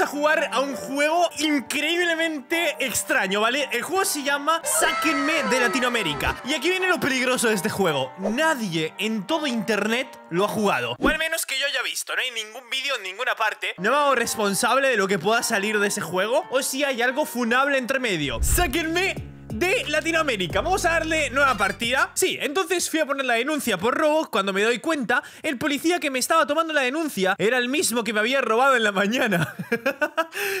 a jugar a un juego increíblemente extraño, ¿vale? El juego se llama Sáquenme de Latinoamérica. Y aquí viene lo peligroso de este juego. Nadie en todo internet lo ha jugado. O al menos que yo haya visto. No hay ningún vídeo en ninguna parte. No me hago responsable de lo que pueda salir de ese juego. O si hay algo funable entre medio. Sáquenme de Latinoamérica. Vamos a darle nueva partida. Sí, entonces fui a poner la denuncia por robo. Cuando me doy cuenta, el policía que me estaba tomando la denuncia era el mismo que me había robado en la mañana.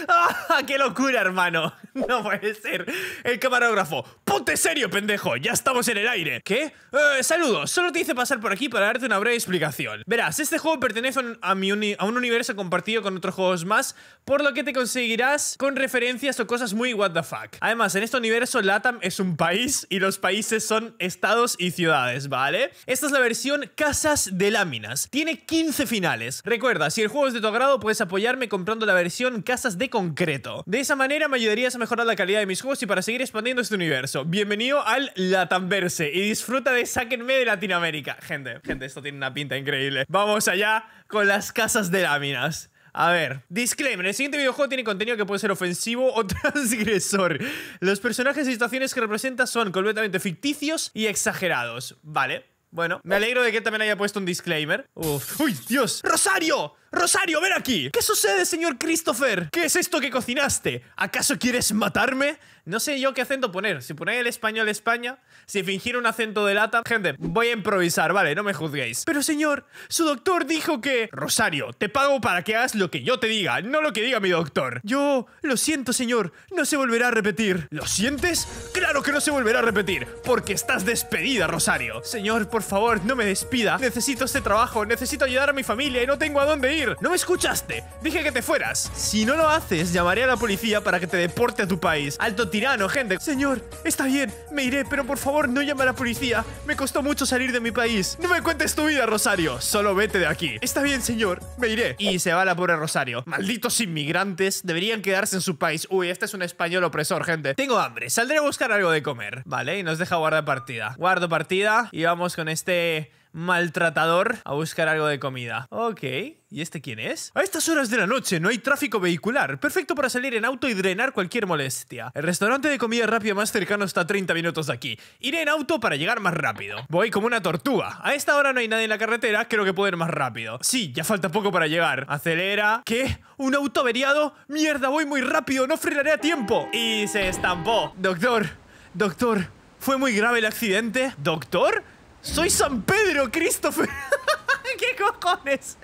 ¡Ah, qué locura, hermano! No puede ser. El camarógrafo. ¡Ponte serio, pendejo! ¡Ya estamos en el aire! ¿Qué? Eh, saludos. Solo te hice pasar por aquí para darte una breve explicación. Verás, este juego pertenece a, mi a un universo compartido con otros juegos más, por lo que te conseguirás con referencias o cosas muy what the fuck. Además, en este universo lata es un país y los países son estados y ciudades, ¿vale? Esta es la versión Casas de Láminas. Tiene 15 finales. Recuerda, si el juego es de tu agrado, puedes apoyarme comprando la versión Casas de Concreto. De esa manera me ayudarías a mejorar la calidad de mis juegos y para seguir expandiendo este universo. Bienvenido al Latamverse y disfruta de Sáquenme de Latinoamérica. Gente, gente, esto tiene una pinta increíble. Vamos allá con las Casas de Láminas. A ver, disclaimer, el siguiente videojuego tiene contenido que puede ser ofensivo o transgresor. Los personajes y situaciones que representa son completamente ficticios y exagerados. Vale, bueno, me alegro de que también haya puesto un disclaimer. Uf. ¡Uy, Dios! ¡Rosario! ¡Rosario, ven aquí! ¿Qué sucede, señor Christopher? ¿Qué es esto que cocinaste? ¿Acaso quieres matarme? No sé yo qué acento poner. Si ponéis el español España, si fingir un acento de lata. Gente, voy a improvisar, vale, no me juzguéis. Pero señor, su doctor dijo que. Rosario, te pago para que hagas lo que yo te diga, no lo que diga mi doctor. Yo, lo siento, señor, no se volverá a repetir. ¿Lo sientes? Claro que no se volverá a repetir, porque estás despedida, Rosario. Señor, por favor, no me despida. Necesito este trabajo, necesito ayudar a mi familia y no tengo a dónde ir. No me escuchaste, dije que te fueras. Si no lo haces, llamaré a la policía para que te deporte a tu país. Alto tiempo tirano, gente. Señor, está bien, me iré, pero por favor no llame a la policía. Me costó mucho salir de mi país. No me cuentes tu vida, Rosario. Solo vete de aquí. Está bien, señor, me iré. Y se va la pobre Rosario. Malditos inmigrantes, deberían quedarse en su país. Uy, este es un español opresor, gente. Tengo hambre, saldré a buscar algo de comer. Vale, y nos deja guardar partida. Guardo partida y vamos con este maltratador a buscar algo de comida. Ok, ¿y este quién es? A estas horas de la noche no hay tráfico vehicular, perfecto para salir en auto y drenar cualquier molestia. El restaurante de comida rápida más cercano está a 30 minutos de aquí. Iré en auto para llegar más rápido. Voy como una tortuga. A esta hora no hay nadie en la carretera, creo que puedo ir más rápido. Sí, ya falta poco para llegar. Acelera. ¿Qué? ¿Un auto averiado? ¡Mierda, voy muy rápido! ¡No frenaré a tiempo! Y se estampó. Doctor, doctor, ¿fue muy grave el accidente? ¿Doctor? ¡Soy San Pedro, Christopher! ¿Qué cojones?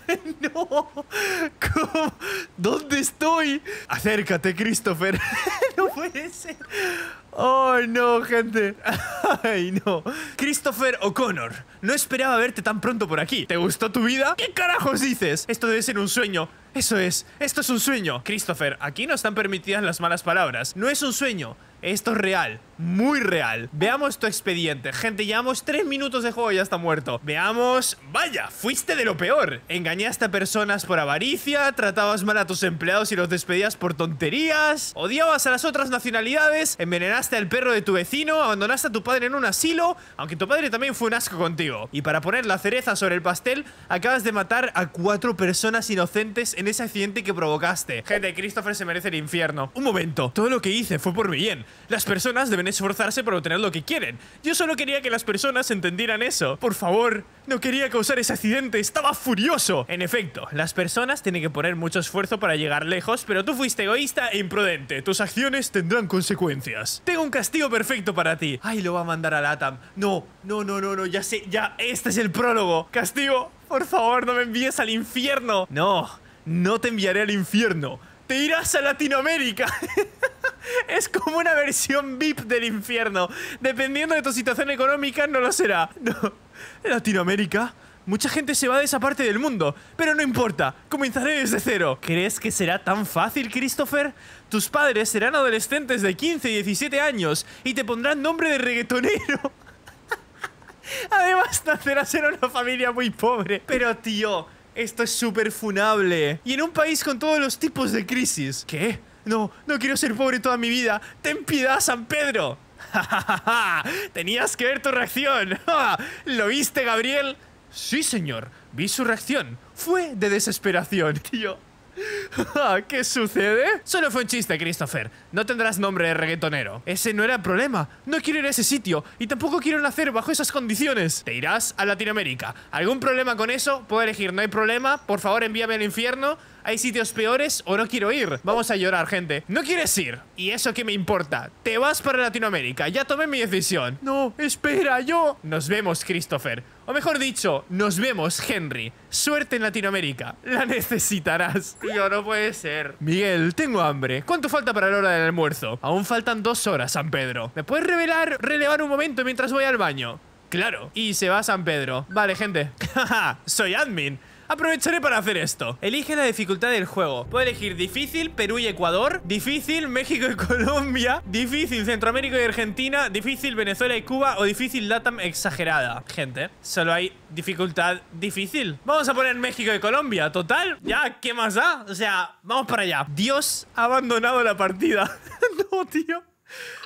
no. ¿Dónde estoy? Acércate, Christopher. no puede ser. Oh, no, gente. Ay, no. Christopher O'Connor, no esperaba verte tan pronto por aquí. ¿Te gustó tu vida? ¿Qué carajos dices? Esto debe ser un sueño. Eso es, esto es un sueño. Christopher, aquí no están permitidas las malas palabras. No es un sueño, esto es real muy real. Veamos tu expediente. Gente, llevamos tres minutos de juego y ya está muerto. Veamos... Vaya, fuiste de lo peor. Engañaste a personas por avaricia, tratabas mal a tus empleados y los despedías por tonterías, odiabas a las otras nacionalidades, envenenaste al perro de tu vecino, abandonaste a tu padre en un asilo, aunque tu padre también fue un asco contigo. Y para poner la cereza sobre el pastel, acabas de matar a cuatro personas inocentes en ese accidente que provocaste. Gente, Christopher se merece el infierno. Un momento, todo lo que hice fue por mi bien. Las personas deben esforzarse por obtener lo que quieren. Yo solo quería que las personas entendieran eso. Por favor, no quería causar ese accidente, estaba furioso. En efecto, las personas tienen que poner mucho esfuerzo para llegar lejos, pero tú fuiste egoísta e imprudente. Tus acciones tendrán consecuencias. Tengo un castigo perfecto para ti. Ay, lo va a mandar al Latam. No, no, no, no, no, ya sé, ya, este es el prólogo. Castigo, por favor, no me envíes al infierno. No, no te enviaré al infierno irás a Latinoamérica. Es como una versión VIP del infierno. Dependiendo de tu situación económica, no lo será. No. Latinoamérica. Mucha gente se va de esa parte del mundo, pero no importa, comenzaré desde cero. ¿Crees que será tan fácil, Christopher? Tus padres serán adolescentes de 15 y 17 años y te pondrán nombre de reggaetonero. Además, nacerás en una familia muy pobre. Pero tío, esto es súper funable. Y en un país con todos los tipos de crisis. ¿Qué? No, no quiero ser pobre toda mi vida. Ten piedad, San Pedro. Tenías que ver tu reacción. ¿Lo viste, Gabriel? Sí, señor. Vi su reacción. Fue de desesperación, tío. Ah, ¿Qué sucede? Solo fue un chiste, Christopher. No tendrás nombre de reggaetonero. Ese no era el problema. No quiero ir a ese sitio y tampoco quiero nacer bajo esas condiciones. Te irás a Latinoamérica. ¿Algún problema con eso? Puedo elegir, no hay problema. Por favor, envíame al infierno hay sitios peores o no quiero ir. Vamos a llorar, gente. No quieres ir. ¿Y eso qué me importa? Te vas para Latinoamérica. Ya tomé mi decisión. No, espera, yo... Nos vemos, Christopher. O mejor dicho, nos vemos, Henry. Suerte en Latinoamérica. La necesitarás. Tío, no puede ser. Miguel, tengo hambre. ¿Cuánto falta para la hora del almuerzo? Aún faltan dos horas, San Pedro. ¿Me puedes revelar, relevar un momento mientras voy al baño? Claro. Y se va San Pedro. Vale, gente. Soy admin. Aprovecharé para hacer esto. Elige la dificultad del juego. Puedo elegir difícil, Perú y Ecuador. Difícil, México y Colombia. Difícil, Centroamérica y Argentina. Difícil, Venezuela y Cuba. O difícil, Latam exagerada. Gente, solo hay dificultad difícil. Vamos a poner México y Colombia. Total, ya, ¿qué más da? O sea, vamos para allá. Dios ha abandonado la partida. no, tío.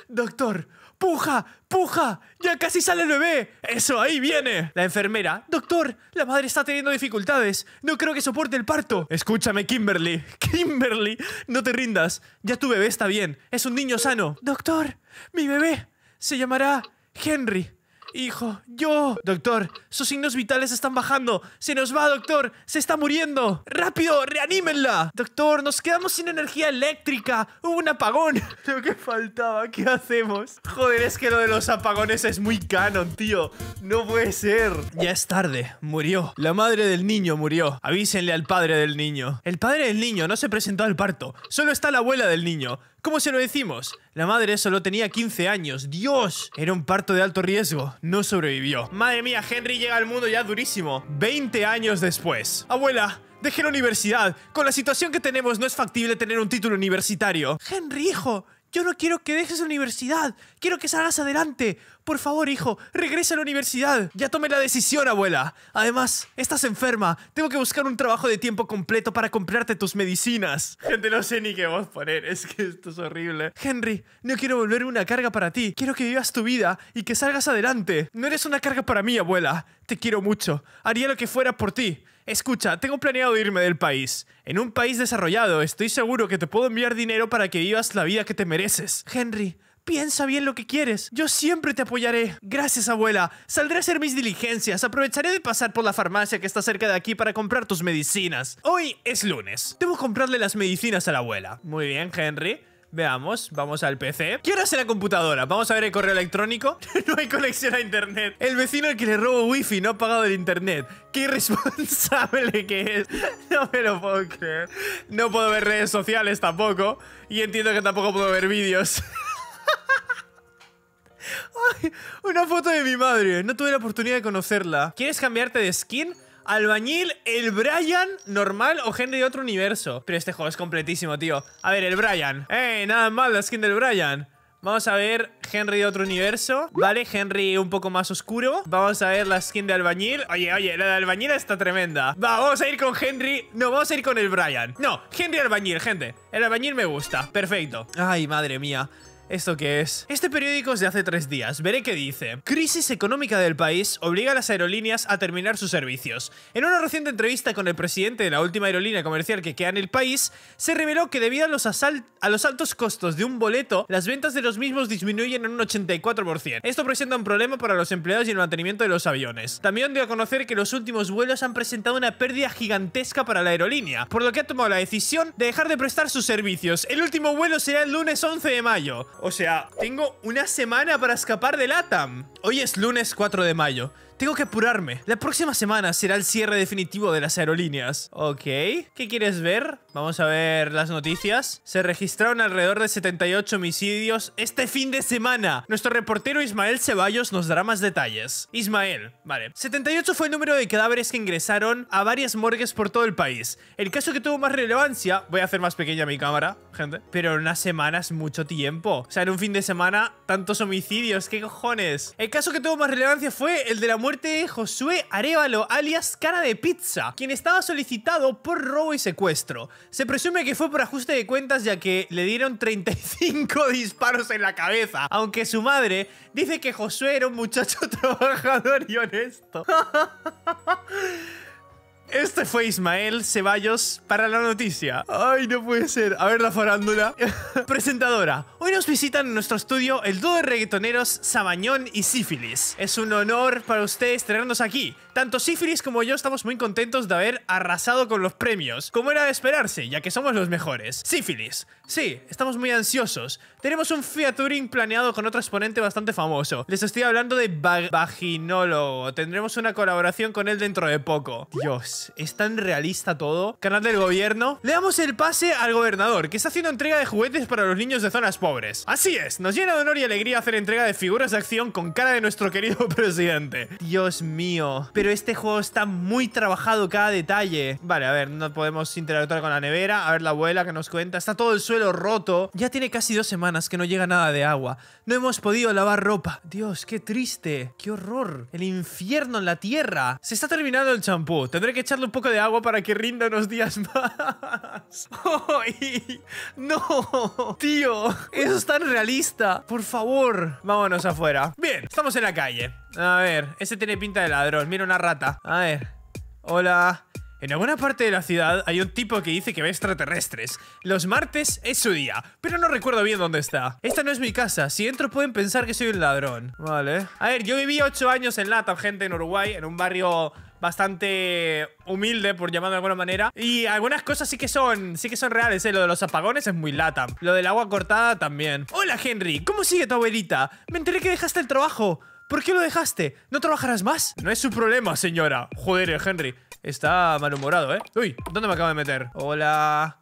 Doctor, puja, ¡Puja! ¡Ya casi sale el bebé! ¡Eso, ahí viene! La enfermera. Doctor, la madre está teniendo dificultades. No creo que soporte el parto. Escúchame, Kimberly. Kimberly, no te rindas. Ya tu bebé está bien. Es un niño sano. Doctor, mi bebé se llamará Henry. Hijo, yo. Doctor, sus signos vitales están bajando. Se nos va, doctor. Se está muriendo. Rápido, reanímenla. Doctor, nos quedamos sin energía eléctrica. Hubo un apagón. Lo que faltaba, ¿qué hacemos? Joder, es que lo de los apagones es muy canon, tío. No puede ser. Ya es tarde. Murió. La madre del niño murió. Avísenle al padre del niño. El padre del niño no se presentó al parto. Solo está la abuela del niño. ¿Cómo se lo decimos? La madre solo tenía 15 años. ¡Dios! Era un parto de alto riesgo. No sobrevivió. Madre mía, Henry llega al mundo ya durísimo. 20 años después. Abuela, dejé la universidad. Con la situación que tenemos no es factible tener un título universitario. Henry, hijo, yo no quiero que dejes la universidad. Quiero que salgas adelante. Por favor, hijo, regresa a la universidad. Ya tomé la decisión, abuela. Además, estás enferma. Tengo que buscar un trabajo de tiempo completo para comprarte tus medicinas. Gente, no sé ni qué vos poner. Es que esto es horrible. Henry, no quiero volver una carga para ti. Quiero que vivas tu vida y que salgas adelante. No eres una carga para mí, abuela. Te quiero mucho. Haría lo que fuera por ti escucha, tengo planeado irme del país. En un país desarrollado, estoy seguro que te puedo enviar dinero para que vivas la vida que te mereces. Henry, Piensa bien lo que quieres. Yo siempre te apoyaré. Gracias, abuela. Saldré a hacer mis diligencias. Aprovecharé de pasar por la farmacia que está cerca de aquí para comprar tus medicinas. Hoy es lunes. Debo comprarle las medicinas a la abuela. Muy bien, Henry. Veamos, vamos al PC. ¿Qué hora es la computadora? Vamos a ver el correo electrónico. no hay conexión a internet. El vecino al que le robo wifi no ha pagado el internet. Qué irresponsable que es. No me lo puedo creer. No puedo ver redes sociales tampoco. Y entiendo que tampoco puedo ver vídeos. una foto de mi madre. No tuve la oportunidad de conocerla. ¿Quieres cambiarte de skin? Albañil, el Brian normal o Henry de otro universo. Pero este juego es completísimo, tío. A ver, el Brian. Eh, nada mal la skin del Brian. Vamos a ver Henry de otro universo Vale, Henry un poco más oscuro Vamos a ver la skin de albañil Oye, oye, la de albañil está tremenda Va, vamos a ir con Henry No, vamos a ir con el Brian No, Henry albañil, gente El albañil me gusta, perfecto Ay, madre mía ¿Esto qué es? Este periódico es de hace tres días. Veré qué dice. Crisis económica del país obliga a las aerolíneas a terminar sus servicios. En una reciente entrevista con el presidente de la última aerolínea comercial que queda en el país, se reveló que debido a los, altos costos de un boleto, las ventas de los mismos disminuyen en un 84%. Esto presenta un problema para los empleados y el mantenimiento de los aviones. También dio a conocer que los últimos vuelos han presentado una pérdida gigantesca para la aerolínea, por lo que ha tomado la decisión de dejar de prestar sus servicios. El último vuelo será el lunes 11 de mayo. O sea, tengo una semana para escapar del ATAM Hoy es lunes 4 de mayo. Tengo que apurarme. La próxima semana será el cierre definitivo de las aerolíneas. Ok. ¿Qué quieres ver? Vamos a ver las noticias. Se registraron alrededor de 78 homicidios este fin de semana. Nuestro reportero Ismael Ceballos nos dará más detalles. Ismael, vale. 78 fue el número de cadáveres que ingresaron a varias morgues por todo el país. El caso que tuvo más relevancia... Voy a hacer más pequeña mi cámara, gente. Pero en una semana es mucho tiempo. O sea, en un fin de semana, tantos homicidios. ¿Qué cojones? El caso que tuvo más relevancia fue el de la muerte Josué Arevalo, alias Cara de Pizza, quien estaba solicitado por robo y secuestro. Se presume que fue por ajuste de cuentas ya que le dieron 35 disparos en la cabeza, aunque su madre dice que Josué era un muchacho trabajador y honesto. Este fue Ismael Ceballos para la noticia. Ay, no puede ser. A ver la farándula. Presentadora. Hoy nos visitan en nuestro estudio el dúo de reggaetoneros Sabañón y Sífilis. Es un honor para ustedes tenernos aquí. Tanto Sífilis como yo estamos muy contentos de haber arrasado con los premios, como era de esperarse, ya que somos los mejores. Sífilis. Sí, estamos muy ansiosos. Tenemos un featuring planeado con otro exponente bastante famoso. Les estoy hablando de vaginólogo. Tendremos una colaboración con él dentro de poco. Dios, es tan realista todo. Canal del gobierno. Le damos el pase al gobernador, que está haciendo entrega de juguetes para los niños de zonas pobres. Así es, nos llena de honor y alegría hacer entrega de figuras de acción con cara de nuestro querido presidente. Dios mío pero este juego está muy trabajado cada detalle. Vale, a ver, no podemos interactuar con la nevera. A ver la abuela que nos cuenta. Está todo el suelo roto. Ya tiene casi dos semanas que no llega nada de agua. No hemos podido lavar ropa. Dios, qué triste. Qué horror. El infierno en la tierra. Se está terminando el champú. Tendré que echarle un poco de agua para que rinda unos días más. ¡Ay! ¡No! Tío, eso es tan realista. Por favor. Vámonos afuera. Bien, estamos en la calle. A ver, ese tiene pinta de ladrón. Mira una rata. A ver. Hola. En alguna parte de la ciudad hay un tipo que dice que ve extraterrestres. Los martes es su día, pero no recuerdo bien dónde está. Esta no es mi casa, si entro pueden pensar que soy un ladrón. Vale. A ver, yo viví ocho años en Latam, gente, en Uruguay, en un barrio bastante humilde, por llamarlo de alguna manera. Y algunas cosas sí que son, sí que son reales, ¿eh? Lo de los apagones es muy latam. Lo del agua cortada también. Hola, Henry, ¿cómo sigue tu abuelita? Me enteré que dejaste el trabajo. ¿Por qué lo dejaste? ¿No trabajarás más? No es su problema, señora. Joder, Henry. Está malhumorado, ¿eh? Uy, ¿dónde me acabo de meter? Hola...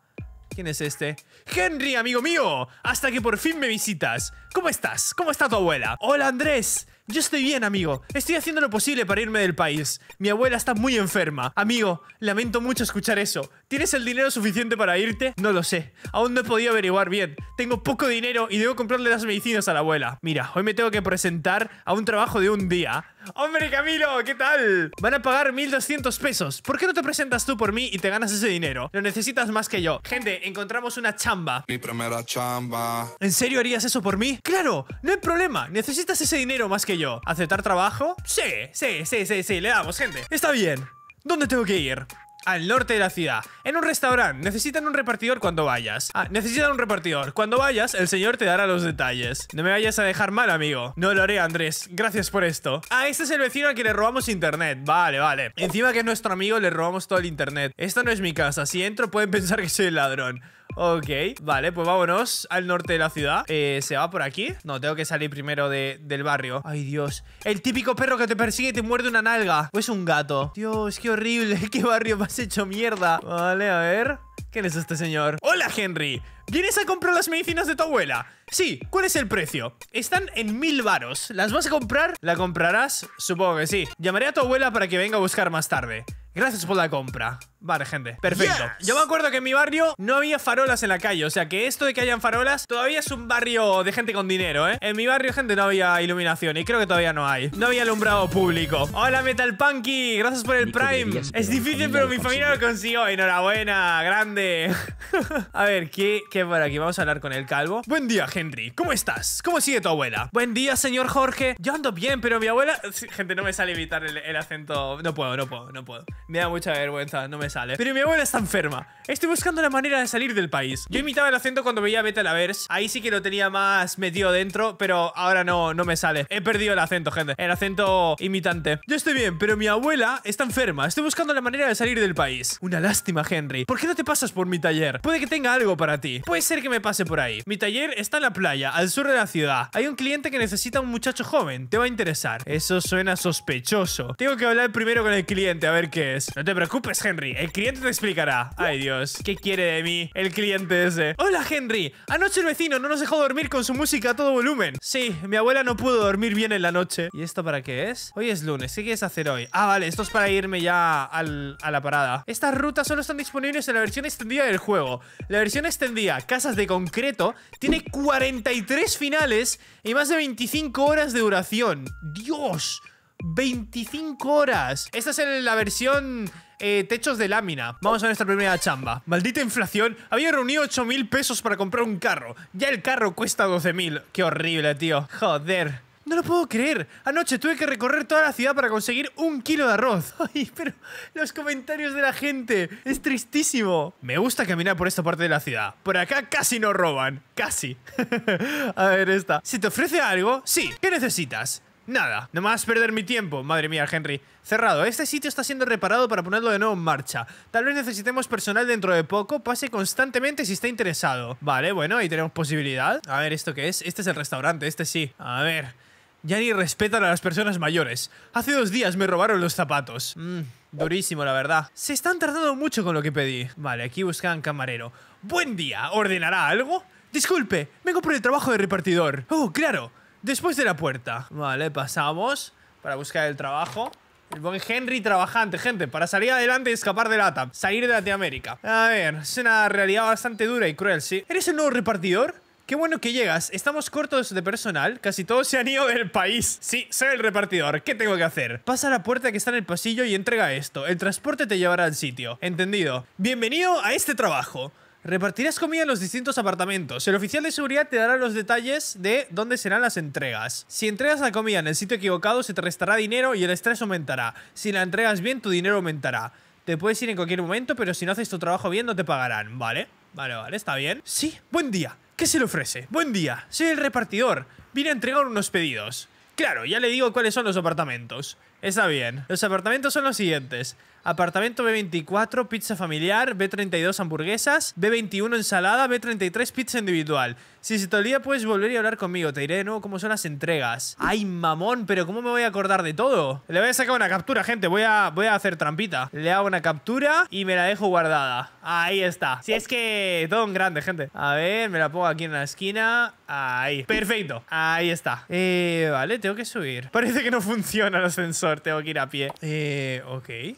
¿Quién es este? Henry, amigo mío, hasta que por fin me visitas. ¿Cómo estás? ¿Cómo está tu abuela? Hola, Andrés. Yo estoy bien, amigo. Estoy haciendo lo posible para irme del país. Mi abuela está muy enferma. Amigo, lamento mucho escuchar eso. ¿Tienes el dinero suficiente para irte? No lo sé. Aún no he podido averiguar bien. Tengo poco dinero y debo comprarle las medicinas a la abuela. Mira, hoy me tengo que presentar a un trabajo de un día. ¡Hombre, Camilo! ¿Qué tal? Van a pagar 1.200 pesos. ¿Por qué no te presentas tú por mí y te ganas ese dinero? Lo necesitas más que yo. Gente, encontramos una chamba. Mi primera chamba. ¿En serio harías eso por mí? ¡Claro! No hay problema. Necesitas ese dinero más que yo. ¿Aceptar trabajo? Sí, sí, sí, sí, sí. Le damos, gente. Está bien. ¿Dónde tengo que ir? al norte de la ciudad, en un restaurante. Necesitan un repartidor cuando vayas. Ah, necesitan un repartidor. Cuando vayas, el señor te dará los detalles. No me vayas a dejar mal, amigo. No lo haré, Andrés. Gracias por esto. Ah, este es el vecino al que le robamos internet. Vale, vale. Encima que es nuestro amigo, le robamos todo el internet. Esta no es mi casa. Si entro, pueden pensar que soy el ladrón ok, vale, pues vámonos al norte de la ciudad. Eh, ¿Se va por aquí? No, tengo que salir primero de, del barrio. Ay, Dios. El típico perro que te persigue y te muerde una nalga. O es un gato. Dios, qué horrible. Qué barrio has hecho mierda. Vale, a ver. ¿Quién es este señor? Hola, Henry. ¿Vienes a comprar las medicinas de tu abuela? Sí, ¿cuál es el precio? Están en mil varos. ¿Las vas a comprar? ¿La comprarás? Supongo que sí. Llamaré a tu abuela para que venga a buscar más tarde. Gracias por la compra. Vale, gente. Perfecto. Yo me acuerdo que en mi barrio no había farolas en la calle. O sea que esto de que hayan farolas todavía es un barrio de gente con dinero, ¿eh? En mi barrio, gente, no había iluminación. Y creo que todavía no hay. No había alumbrado público. Hola, Metal Punky. Gracias por el Prime. Es difícil, pero mi familia lo consiguió. Enhorabuena. Grande. a ver, ¿qué, ¿qué por aquí? Vamos a hablar con el calvo. Buen día, Henry. ¿Cómo estás? ¿Cómo sigue tu abuela? Buen día, señor Jorge. Yo ando bien, pero mi abuela... Gente, no me sale evitar el, el acento. No puedo, no puedo, no puedo. Me da mucha vergüenza. No me sale. Pero mi abuela está enferma. Estoy buscando la manera de salir del país. Yo imitaba el acento cuando veía verse. Ahí sí que lo tenía más metido dentro, pero ahora no, no me sale. He perdido el acento, gente. El acento imitante. Yo estoy bien, pero mi abuela está enferma. Estoy buscando la manera de salir del país. Una lástima, Henry. ¿Por qué no te pasas por mi taller? Puede que tenga algo para ti. Puede ser que me pase por ahí. Mi taller está en la playa, al sur de la ciudad. Hay un cliente que necesita un muchacho joven. Te va a interesar. Eso suena sospechoso. Tengo que hablar primero con el cliente a ver qué es. No te preocupes, Henry. El cliente te explicará. Ay, Dios. ¿Qué quiere de mí el cliente ese? Hola, Henry. Anoche el vecino no nos dejó dormir con su música a todo volumen. Sí, mi abuela no pudo dormir bien en la noche. ¿Y esto para qué es? Hoy es lunes. ¿Qué quieres hacer hoy? Ah, vale. Esto es para irme ya a la parada. Estas rutas solo están disponibles en la versión extendida del juego. La versión extendida, Casas de Concreto, tiene 43 finales y más de 25 horas de duración. ¡Dios! 25 horas. Esta es la versión eh, techos de lámina. Vamos a nuestra primera chamba. Maldita inflación. Había reunido 8.000 pesos para comprar un carro. Ya el carro cuesta 12.000. Qué horrible, tío. Joder. No lo puedo creer. Anoche tuve que recorrer toda la ciudad para conseguir un kilo de arroz. Ay, pero los comentarios de la gente. Es tristísimo. Me gusta caminar por esta parte de la ciudad. Por acá casi no roban. Casi. a ver esta. si te ofrece algo? Sí. ¿Qué necesitas? Nada, nomás perder mi tiempo. Madre mía, Henry. Cerrado. Este sitio está siendo reparado para ponerlo de nuevo en marcha. Tal vez necesitemos personal dentro de poco. Pase constantemente si está interesado. Vale, bueno, ahí tenemos posibilidad. A ver, ¿esto qué es? Este es el restaurante, este sí. A ver. Ya ni respetan a las personas mayores. Hace dos días me robaron los zapatos. Mmm, durísimo, la verdad. Se están tardando mucho con lo que pedí. Vale, aquí buscan camarero. Buen día, ¿ordenará algo? Disculpe, vengo por el trabajo de repartidor. Oh, claro, Después de la puerta. Vale, pasamos para buscar el trabajo. El buen Henry trabajante, gente, para salir adelante y escapar de tap, Salir de Latinoamérica. A ver, es una realidad bastante dura y cruel, ¿sí? ¿Eres el nuevo repartidor? Qué bueno que llegas. Estamos cortos de personal. Casi todos se han ido del país. Sí, soy el repartidor. ¿Qué tengo que hacer? Pasa a la puerta que está en el pasillo y entrega esto. El transporte te llevará al sitio. Entendido. Bienvenido a este trabajo. Repartirás comida en los distintos apartamentos. El oficial de seguridad te dará los detalles de dónde serán las entregas. Si entregas la comida en el sitio equivocado, se te restará dinero y el estrés aumentará. Si la entregas bien, tu dinero aumentará. Te puedes ir en cualquier momento, pero si no haces tu trabajo bien, no te pagarán, ¿vale? Vale, vale, está bien. Sí, buen día. ¿Qué se le ofrece? Buen día, soy el repartidor. Vine a entregar unos pedidos. Claro, ya le digo cuáles son los apartamentos. Está bien. Los apartamentos son los siguientes. Apartamento B24, pizza familiar, B32 hamburguesas, B21 ensalada, B33 pizza individual. Si se te olvida puedes volver y hablar conmigo, te diré de nuevo cómo son las entregas. Ay, mamón, pero ¿cómo me voy a acordar de todo? Le voy a sacar una captura, gente, voy a, voy a hacer trampita. Le hago una captura y me la dejo guardada. Ahí está. Si es que todo en grande, gente. A ver, me la pongo aquí en la esquina. Ahí. Perfecto. Ahí está. Eh, vale, tengo que subir. Parece que no funciona el ascensor, tengo que ir a pie. Eh, ok.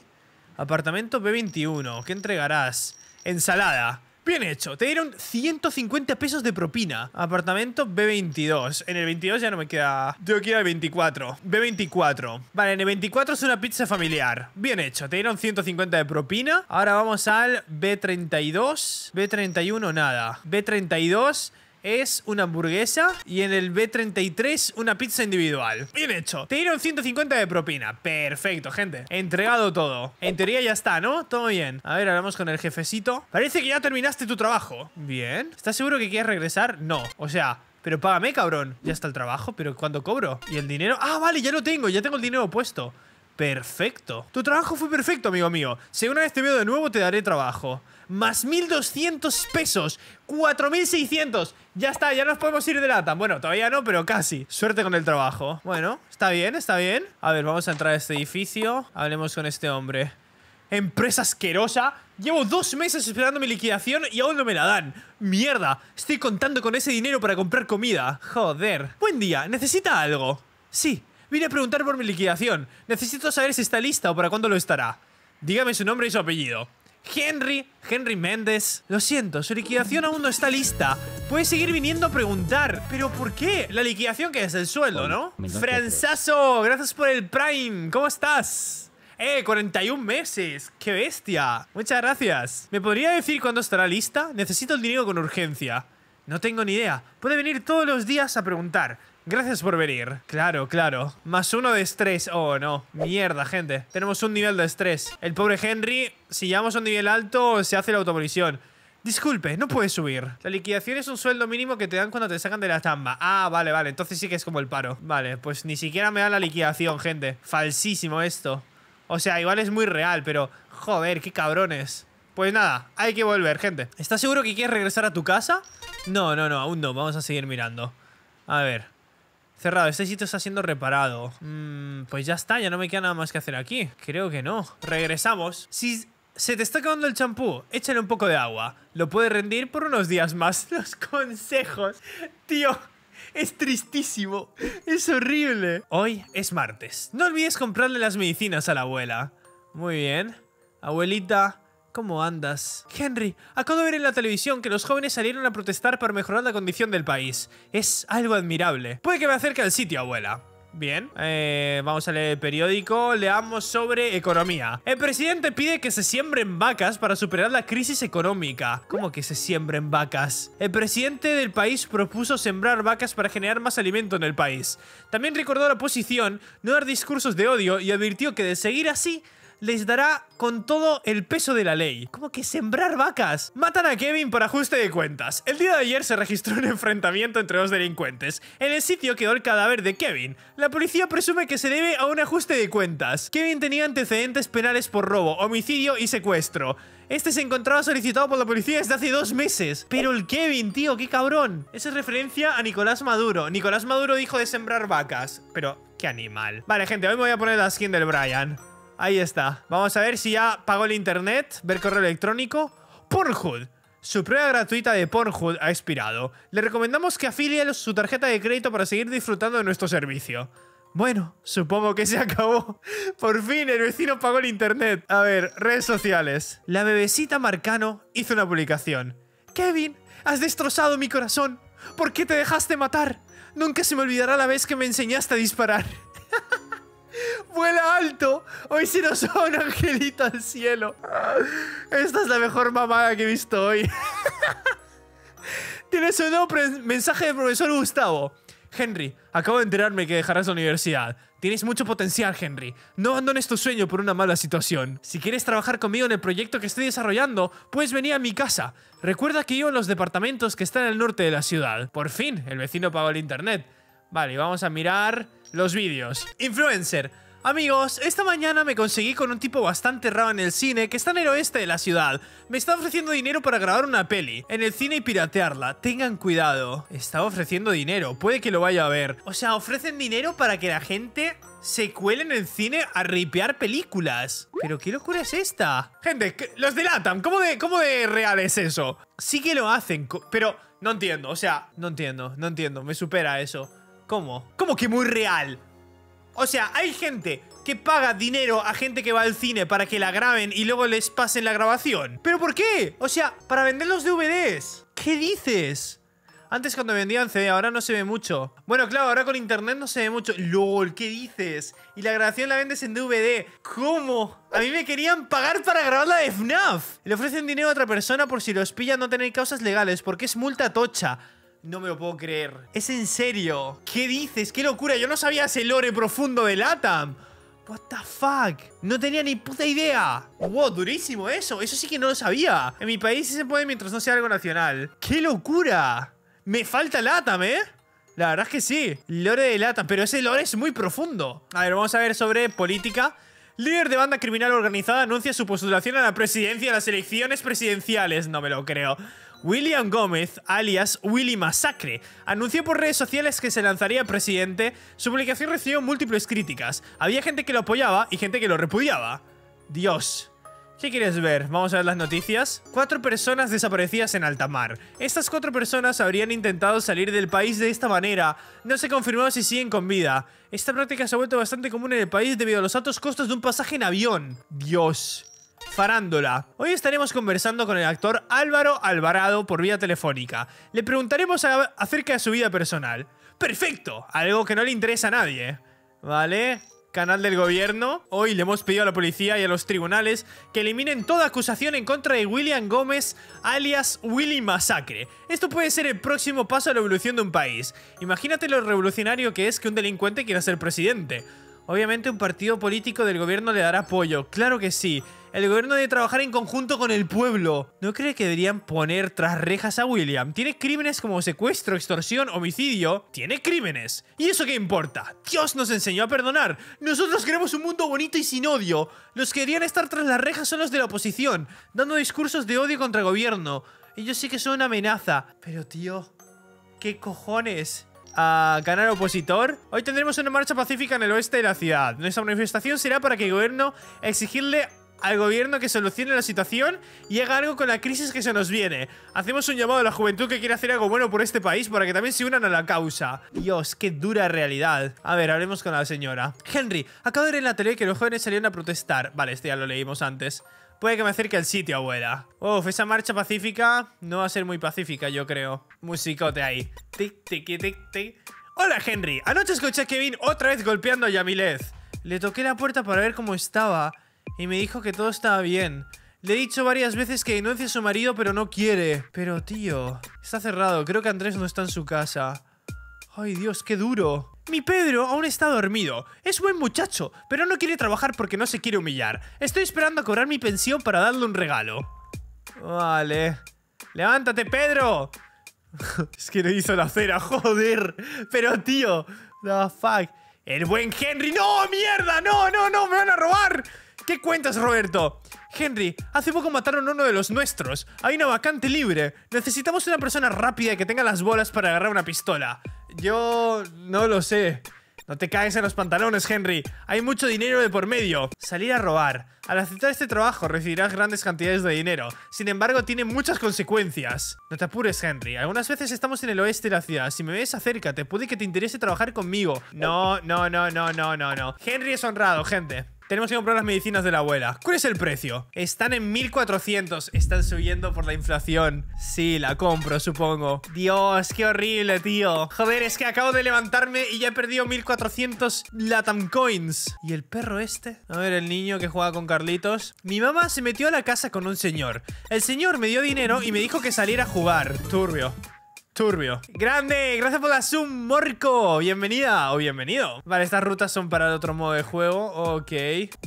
Apartamento B21. ¿Qué entregarás? Ensalada. Bien hecho, te dieron 150 pesos de propina. Apartamento B22. En el 22 ya no me queda... yo quiero el 24. B24. Vale, en el 24 es una pizza familiar. Bien hecho, te dieron 150 de propina. Ahora vamos al B32. B31 nada. B32 es una hamburguesa y en el B33 una pizza individual. Bien hecho. Te dieron 150 de propina. Perfecto, gente. Entregado todo. En teoría ya está, ¿no? Todo bien. A ver, hablamos con el jefecito. Parece que ya terminaste tu trabajo. Bien. ¿Estás seguro que quieres regresar? No. O sea, pero págame, cabrón. Ya está el trabajo, pero ¿cuándo cobro? ¿Y el dinero? Ah, vale, ya lo tengo, ya tengo el dinero puesto. Perfecto. Tu trabajo fue perfecto, amigo mío. Si una vez te veo de nuevo, te daré trabajo más 1.200 pesos, 4.600. Ya está, ya nos podemos ir de lata. Bueno, todavía no, pero casi. Suerte con el trabajo. Bueno, está bien, está bien. A ver, vamos a entrar a este edificio. Hablemos con este hombre. Empresa asquerosa. Llevo dos meses esperando mi liquidación y aún no me la dan. Mierda, estoy contando con ese dinero para comprar comida. Joder. Buen día, ¿necesita algo? Sí, vine a preguntar por mi liquidación. Necesito saber si está lista o para cuándo lo estará. Dígame su nombre y su apellido. Henry, Henry Méndez. Lo siento, su liquidación aún no está lista. puede seguir viniendo a preguntar. ¿Pero por qué? La liquidación que es el sueldo, ¿no? Oh, Franzazo, gracias por el Prime. ¿Cómo estás? ¡Eh! ¡41 meses! ¡Qué bestia! Muchas gracias. ¿Me podría decir cuándo estará lista? Necesito el dinero con urgencia. No tengo ni idea. Puede venir todos los días a preguntar. Gracias por venir. Claro, claro. Más uno de estrés. Oh, no. Mierda, gente. Tenemos un nivel de estrés. El pobre Henry, si llevamos a un nivel alto, se hace la automolición. Disculpe, no puedes subir. La liquidación es un sueldo mínimo que te dan cuando te sacan de la tamba. Ah, vale, vale. Entonces sí que es como el paro. Vale, pues ni siquiera me da la liquidación, gente. Falsísimo esto. O sea, igual es muy real, pero... Joder, qué cabrones. Pues nada, hay que volver, gente. ¿Estás seguro que quieres regresar a tu casa? No, no, no, aún no. Vamos a seguir mirando. A ver... Cerrado, este sitio está siendo reparado. Mm, pues ya está, ya no me queda nada más que hacer aquí. Creo que no. Regresamos. Si se te está acabando el champú, échale un poco de agua. Lo puede rendir por unos días más. Los consejos. Tío. Es tristísimo. Es horrible. Hoy es martes. No olvides comprarle las medicinas a la abuela. Muy bien. Abuelita, ¿cómo andas? Henry, acabo de ver en la televisión que los jóvenes salieron a protestar para mejorar la condición del país. Es algo admirable. Puede que me acerque al sitio, abuela. Bien, eh, vamos a leer el periódico, leamos sobre economía. El presidente pide que se siembren vacas para superar la crisis económica. ¿Cómo que se siembren vacas? El presidente del país propuso sembrar vacas para generar más alimento en el país. También recordó la oposición, no dar discursos de odio y advirtió que de seguir así les dará con todo el peso de la ley. Como que sembrar vacas. Matan a Kevin por ajuste de cuentas. El día de ayer se registró un enfrentamiento entre dos delincuentes. En el sitio quedó el cadáver de Kevin. La policía presume que se debe a un ajuste de cuentas. Kevin tenía antecedentes penales por robo, homicidio y secuestro. Este se encontraba solicitado por la policía desde hace dos meses. Pero el Kevin, tío, qué cabrón. Esa es referencia a Nicolás Maduro. Nicolás Maduro dijo de sembrar vacas. Pero, qué animal. Vale, gente, hoy me voy a poner la skin del Brian. Ahí está. Vamos a ver si ya pagó el internet, ver correo electrónico. Pornhub. Su prueba gratuita de Pornhub ha expirado. Le recomendamos que afilie su tarjeta de crédito para seguir disfrutando de nuestro servicio. Bueno, supongo que se acabó. Por fin el vecino pagó el internet. A ver, redes sociales. La bebecita Marcano hizo una publicación. Kevin, has destrozado mi corazón. ¿Por qué te dejaste matar? Nunca se me olvidará la vez que me enseñaste a disparar. Vuela alto. Hoy si nos son angelito al cielo. Esta es la mejor mamada que he visto hoy. Tienes un nuevo mensaje de profesor Gustavo. Henry, acabo de enterarme que dejarás la universidad. Tienes mucho potencial, Henry. No abandones tu sueño por una mala situación. Si quieres trabajar conmigo en el proyecto que estoy desarrollando, puedes venir a mi casa. Recuerda que yo en los departamentos que están el norte de la ciudad. Por fin, el vecino pagó el internet. Vale, vamos a mirar los vídeos. Influencer. Amigos, esta mañana me conseguí con un tipo bastante raro en el cine que está en el oeste de la ciudad. Me está ofreciendo dinero para grabar una peli en el cine y piratearla. Tengan cuidado. Está ofreciendo dinero, puede que lo vaya a ver. O sea, ofrecen dinero para que la gente se cuele en el cine a ripear películas. Pero qué locura es esta. Gente, los delatan. ¿Cómo de, cómo de real es eso? Sí que lo hacen, pero no entiendo. O sea, no entiendo, no entiendo. Me supera eso. ¿Cómo? ¿Cómo que muy real? O sea, hay gente que paga dinero a gente que va al cine para que la graben y luego les pasen la grabación. ¿Pero por qué? O sea, para vender los DVDs. ¿Qué dices? Antes cuando vendían CD, ahora no se ve mucho. Bueno, claro, ahora con internet no se ve mucho. LOL, ¿qué dices? Y la grabación la vendes en DVD. ¿Cómo? A mí me querían pagar para grabar la de FNAF. Le ofrecen dinero a otra persona por si los pillan no tener causas legales, porque es multa tocha. No me lo puedo creer. Es en serio. ¿Qué dices? ¡Qué locura! Yo no sabía ese lore profundo de LATAM. What the fuck? No tenía ni puta idea. Wow, durísimo eso. Eso sí que no lo sabía. En mi país sí se puede mientras no sea algo nacional. ¡Qué locura! Me falta LATAM, ¿eh? La verdad es que sí. Lore de LATAM. Pero ese lore es muy profundo. A ver, vamos a ver sobre política. Líder de banda criminal organizada anuncia su postulación a la presidencia de las elecciones presidenciales. No me lo creo. William Gómez, alias Willy Masacre, anunció por redes sociales que se lanzaría presidente, su publicación recibió múltiples críticas. Había gente que lo apoyaba y gente que lo repudiaba. Dios. ¿Qué quieres ver? Vamos a ver las noticias. Cuatro personas desaparecidas en alta mar. Estas cuatro personas habrían intentado salir del país de esta manera. No se confirmó si siguen con vida. Esta práctica se ha vuelto bastante común en el país debido a los altos costos de un pasaje en avión. Dios. Farándola Hoy estaremos conversando con el actor Álvaro Alvarado por vía telefónica. Le preguntaremos acerca de su vida personal. ¡Perfecto! Algo que no le interesa a nadie. ¿Vale? Canal del gobierno. Hoy le hemos pedido a la policía y a los tribunales que eliminen toda acusación en contra de William Gómez, alias Willy Masacre. Esto puede ser el próximo paso a la evolución de un país. Imagínate lo revolucionario que es que un delincuente quiera ser presidente. Obviamente un partido político del gobierno le dará apoyo, claro que sí, el gobierno debe trabajar en conjunto con el pueblo. ¿No cree que deberían poner tras rejas a William? Tiene crímenes como secuestro, extorsión, homicidio. Tiene crímenes. ¿Y eso qué importa? Dios nos enseñó a perdonar. Nosotros queremos un mundo bonito y sin odio. Los que deberían estar tras las rejas son los de la oposición, dando discursos de odio contra el gobierno. Ellos sí que son una amenaza. Pero tío, ¿qué cojones? a ganar opositor. Hoy tendremos una marcha pacífica en el oeste de la ciudad. Nuestra manifestación será para que el gobierno exigirle al gobierno que solucione la situación y haga algo con la crisis que se nos viene. Hacemos un llamado a la juventud que quiere hacer algo bueno por este país para que también se unan a la causa. Dios, qué dura realidad. A ver, hablemos con la señora. Henry, acabo de ver en la tele que los jóvenes salieron a protestar. Vale, este ya lo leímos antes. Puede que me acerque al sitio, abuela. Uf, esa marcha pacífica no va a ser muy pacífica, yo creo. Musicote ahí. Tic, tic, tic, tic. Hola, Henry. Anoche escuché a Kevin otra vez golpeando a Yamilez. Le toqué la puerta para ver cómo estaba y me dijo que todo estaba bien. Le he dicho varias veces que denuncie a su marido, pero no quiere. Pero, tío, está cerrado. Creo que Andrés no está en su casa. Ay, Dios, qué duro. Mi Pedro aún está dormido. Es buen muchacho, pero no quiere trabajar porque no se quiere humillar. Estoy esperando a cobrar mi pensión para darle un regalo. Vale. ¡Levántate, Pedro! es que no hizo la cera, joder. Pero, tío, the fuck. ¡El buen Henry! ¡No, mierda! ¡No, no, no! ¡Me van a robar! ¿Qué cuentas, Roberto? Henry, hace poco mataron a uno de los nuestros. Hay una vacante libre. Necesitamos una persona rápida y que tenga las bolas para agarrar una pistola. Yo... no lo sé. No te caes en los pantalones, Henry. Hay mucho dinero de por medio. Salir a robar. Al aceptar este trabajo recibirás grandes cantidades de dinero. Sin embargo, tiene muchas consecuencias. No te apures, Henry. Algunas veces estamos en el oeste de la ciudad. Si me ves, acércate. Puede que te interese trabajar conmigo. No, no, no, no, no, no, no. Henry es honrado, gente. Tenemos que comprar las medicinas de la abuela. ¿Cuál es el precio? Están en 1400. Están subiendo por la inflación. Sí, la compro, supongo. Dios, qué horrible, tío. Joder, es que acabo de levantarme y ya he perdido 1400 Latam Coins. ¿Y el perro este? A ver, el niño que juega con Carlitos. Mi mamá se metió a la casa con un señor. El señor me dio dinero y me dijo que saliera a jugar. Turbio. Turbio. Grande, gracias por la Zoom, Morco. Bienvenida o bienvenido. Vale, estas rutas son para el otro modo de juego. Ok.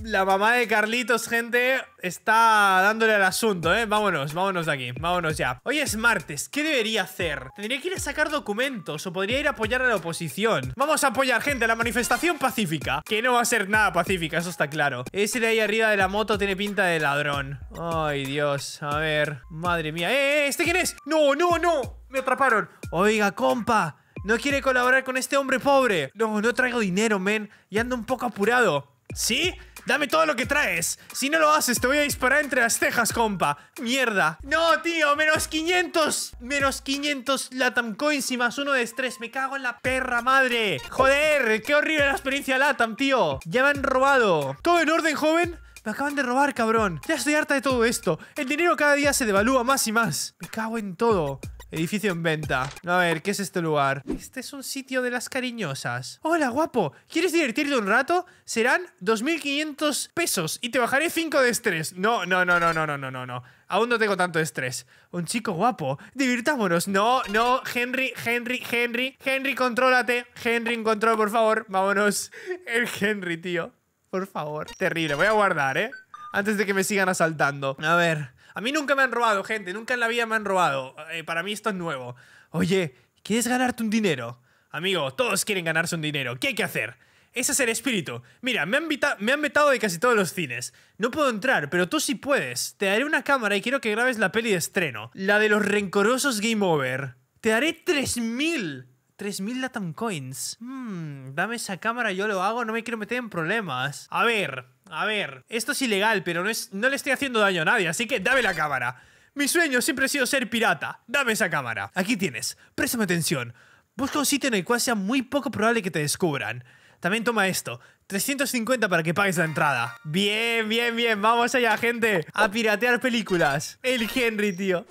La mamá de Carlitos, gente, está dándole al asunto, ¿eh? Vámonos, vámonos de aquí. Vámonos ya. Hoy es martes. ¿Qué debería hacer? Tendría que ir a sacar documentos o podría ir a apoyar a la oposición. Vamos a apoyar, gente, a la manifestación pacífica. Que no va a ser nada pacífica, eso está claro. Ese de ahí arriba de la moto tiene pinta de ladrón. Ay, Dios. A ver. Madre mía. ¡Eh, eh! ¿Este quién es? ¡No, no, no! Me atraparon. Oiga, compa, ¿no quiere colaborar con este hombre pobre? No, no traigo dinero, men. Y ando un poco apurado. ¿Sí? Dame todo lo que traes. Si no lo haces, te voy a disparar entre las cejas, compa. Mierda. No, tío, menos 500. Menos 500 Latam Coins y más uno de estrés. Me cago en la perra madre. Joder, qué horrible la experiencia Latam, tío. Ya me han robado. ¿Todo en orden, joven? Me acaban de robar, cabrón. Ya estoy harta de todo esto. El dinero cada día se devalúa más y más. Me cago en todo. Edificio en venta. A ver, ¿qué es este lugar? Este es un sitio de las cariñosas. Hola, guapo. ¿Quieres divertirte un rato? Serán 2.500 pesos y te bajaré 5 de estrés. No, no, no, no, no, no, no, no, no. Aún no tengo tanto estrés. Un chico guapo. Divirtámonos. No, no, Henry, Henry, Henry. Henry, contrólate. Henry, en control, por favor. Vámonos. El Henry, tío. Por favor. Terrible. Voy a guardar, ¿eh? Antes de que me sigan asaltando. A ver. A mí nunca me han robado, gente. Nunca en la vida me han robado. Eh, para mí esto es nuevo. Oye, ¿quieres ganarte un dinero? Amigo, todos quieren ganarse un dinero. ¿Qué hay que hacer? Ese es el espíritu. Mira, me han, me han de casi todos los cines. No puedo entrar, pero tú sí puedes. Te daré una cámara y quiero que grabes la peli de estreno. La de los rencorosos Game Over. Te daré 3000. 3000 Latam Coins. Mmm, dame esa cámara, yo lo hago, no me quiero meter en problemas. A ver, a ver, esto es ilegal, pero no, le estoy haciendo daño a nadie, así que dame la cámara. Mi sueño siempre ha sido ser pirata. Dame esa cámara. Aquí tienes, préstame atención. Busca un sitio en el cual sea muy poco probable que te descubran. También toma esto, 350 para que pagues la entrada. Bien, bien, bien, vamos allá, gente, a piratear películas. El Henry, tío.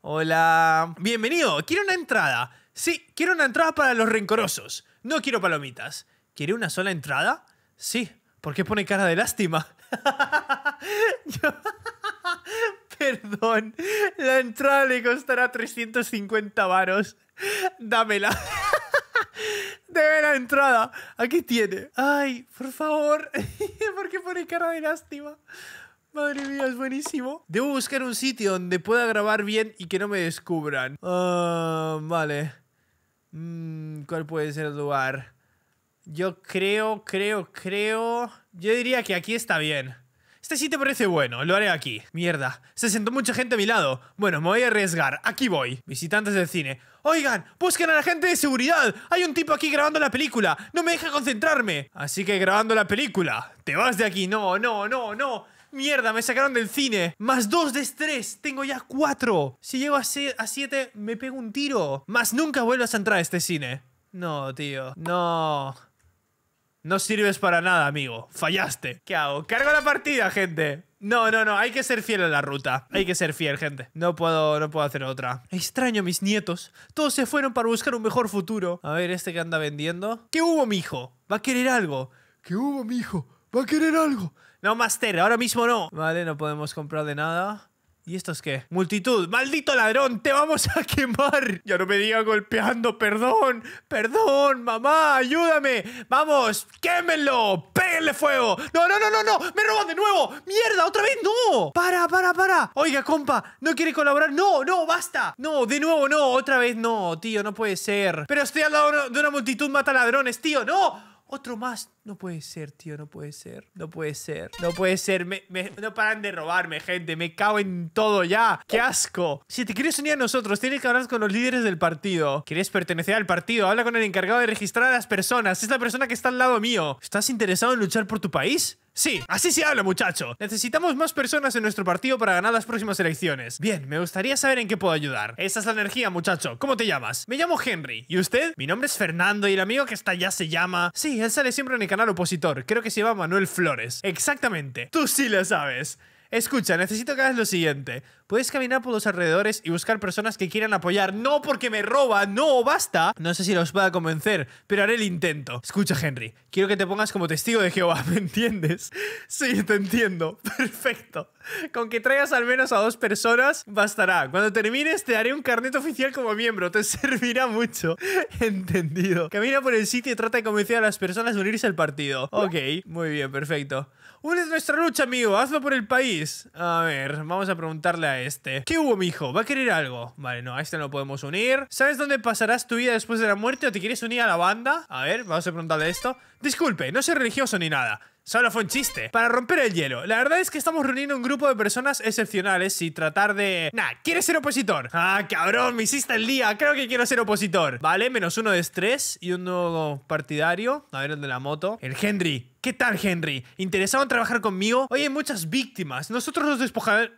Hola. Bienvenido, quiero una entrada. Sí, quiero una entrada para los rencorosos. No quiero palomitas. ¿Quiere una sola entrada? Sí. ¿Por qué pone cara de lástima? Perdón. La entrada le costará 350 varos. Dámela. Debe la entrada. Aquí tiene. Ay, por favor. ¿Por qué pone cara de lástima? Madre mía, es buenísimo. Debo buscar un sitio donde pueda grabar bien y que no me descubran. Ah, vale. Mmm, ¿Cuál puede ser el lugar? Yo creo, creo, creo... Yo diría que aquí está bien. Este sí te parece bueno, lo haré aquí. Mierda, se sentó mucha gente a mi lado. Bueno, me voy a arriesgar, aquí voy. Visitantes del cine. Oigan, busquen a la gente de seguridad. Hay un tipo aquí grabando la película. No me deja concentrarme. Así que grabando la película. Te vas de aquí, no, no, no, no. Mierda, me sacaron del cine. Más dos de estrés. Tengo ya cuatro. Si llego a, a siete, me pego un tiro. Más nunca vuelvas a entrar a este cine. No, tío. No. No sirves para nada, amigo. Fallaste. ¿Qué hago? Cargo la partida, gente. No, no, no, hay que ser fiel en la ruta. Hay que ser fiel, gente. No puedo, no puedo hacer otra. Extraño mis nietos. Todos se fueron para buscar un mejor futuro. A ver, este que anda vendiendo. ¿Qué hubo, mijo? Va a querer algo. ¿Qué hubo, mijo? Va a querer algo. No, Master, ahora mismo no. Vale, no podemos comprar de nada. ¿Y esto es qué? Multitud, maldito ladrón, te vamos a quemar. Ya no me diga golpeando, perdón, perdón, mamá, ayúdame. Vamos, quémelo, péguenle fuego. No, no, no, no, no, me roban de nuevo. Mierda, otra vez, no. Para, para, para. Oiga, compa, ¿no quiere colaborar? No, no, basta. No, de nuevo, no, otra vez, no, tío, no puede ser. Pero estoy al lado de una multitud mata ladrones, tío, no. Otro más. No puede ser, tío, no puede ser. No puede ser. No puede ser. Me, no paran de robarme, gente. Me cago en todo ya. ¡Qué asco! Si te quieres unir a nosotros, tienes que hablar con los líderes del partido. ¿Quieres pertenecer al partido? Habla con el encargado de registrar a las personas. Es la persona que está al lado mío. ¿Estás interesado en luchar por tu país? Sí, así se habla, muchacho. Necesitamos más personas en nuestro partido para ganar las próximas elecciones. Bien, me gustaría saber en qué puedo ayudar. Esa es la energía, muchacho. ¿Cómo te llamas? Me llamo Henry. ¿Y usted? Mi nombre es Fernando y el amigo que está allá se llama... Sí, él sale siempre en el canal opositor. Creo que se llama Manuel Flores. Exactamente. Tú sí lo sabes. Escucha, necesito que hagas lo siguiente. Puedes caminar por los alrededores y buscar personas que quieran apoyar. No porque me roba, no, basta. No sé si los pueda convencer, pero haré el intento. Escucha, Henry, quiero que te pongas como testigo de Jehová, ¿me entiendes? Sí, te entiendo. Perfecto. Con que traigas al menos a dos personas, bastará. Cuando termines, te haré un carnet oficial como miembro. Te servirá mucho. Entendido. Camina por el sitio y trata de convencer a las personas de unirse al partido. Ok, muy bien, perfecto. ¿Cuál es nuestra lucha, amigo? Hazlo por el país. A ver, vamos a preguntarle a este. ¿Qué hubo, mijo? ¿Va a querer algo? Vale, no, a este no lo podemos unir. ¿Sabes dónde pasarás tu vida después de la muerte o te quieres unir a la banda? A ver, vamos a preguntarle esto. Disculpe, no soy religioso ni nada. Solo fue un chiste. Para romper el hielo, la verdad es que estamos reuniendo un grupo de personas excepcionales y tratar de... Nah, ¿quieres ser opositor? Ah, cabrón, me hiciste el día. Creo que quiero ser opositor. Vale, menos uno de estrés y uno partidario. A ver, el de la moto. El Henry. ¿Qué tal, Henry? ¿Interesado en trabajar conmigo? Hoy hay muchas víctimas. Nosotros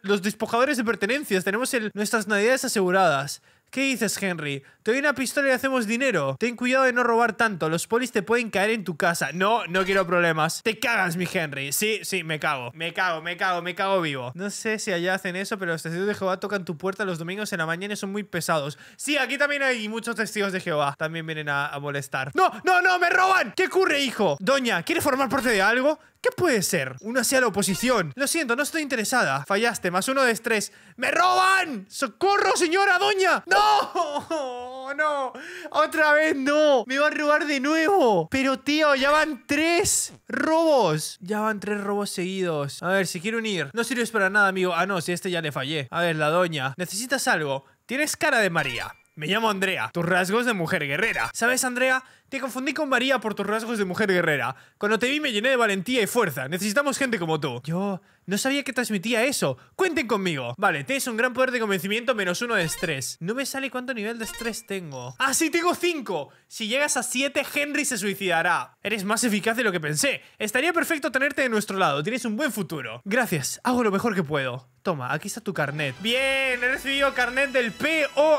los, despojadores de pertenencias tenemos nuestras navidades aseguradas. ¿Qué dices, Henry? Te doy una pistola y hacemos dinero. Ten cuidado de no robar tanto. Los polis te pueden caer en tu casa. No, no quiero problemas. Te cagas, mi Henry. Sí, sí, me cago. Me cago, me cago, me cago vivo. No sé si allá hacen eso, pero los testigos de Jehová tocan tu puerta los domingos en la mañana y son muy pesados. Sí, aquí también hay muchos testigos de Jehová. También vienen a, molestar. ¡No, no, no! ¡Me roban! ¿Qué ocurre, hijo? Doña, ¿quiere formar parte de algo? ¿Qué puede ser? Uno sea la oposición. Lo siento, no estoy interesada. Fallaste, más uno de estrés. ¡Me roban! ¡Socorro, señora doña! ¡No! ¡No! ¡Otra vez no! ¡Me va a robar de nuevo! Pero tío, ya van tres robos. Ya van tres robos seguidos. A ver, si quiero unir. No sirves para nada, amigo. Ah, no, si este ya le fallé. A ver, la doña. ¿Necesitas algo? Tienes cara de María. Me llamo Andrea, tus rasgos de mujer guerrera. ¿Sabes, Andrea? Te confundí con María por tus rasgos de mujer guerrera. Cuando te vi me llené de valentía y fuerza. Necesitamos gente como tú. Yo no sabía que transmitía eso. Cuenten conmigo. Vale, tienes un gran poder de convencimiento menos uno de estrés. No me sale cuánto nivel de estrés tengo. ¡Ah, sí, tengo cinco! Si llegas a siete, Henry se suicidará. Eres más eficaz de lo que pensé. Estaría perfecto tenerte de nuestro lado. Tienes un buen futuro. Gracias, hago lo mejor que puedo. Toma, aquí está tu carnet. Bien, he recibido carnet del PON.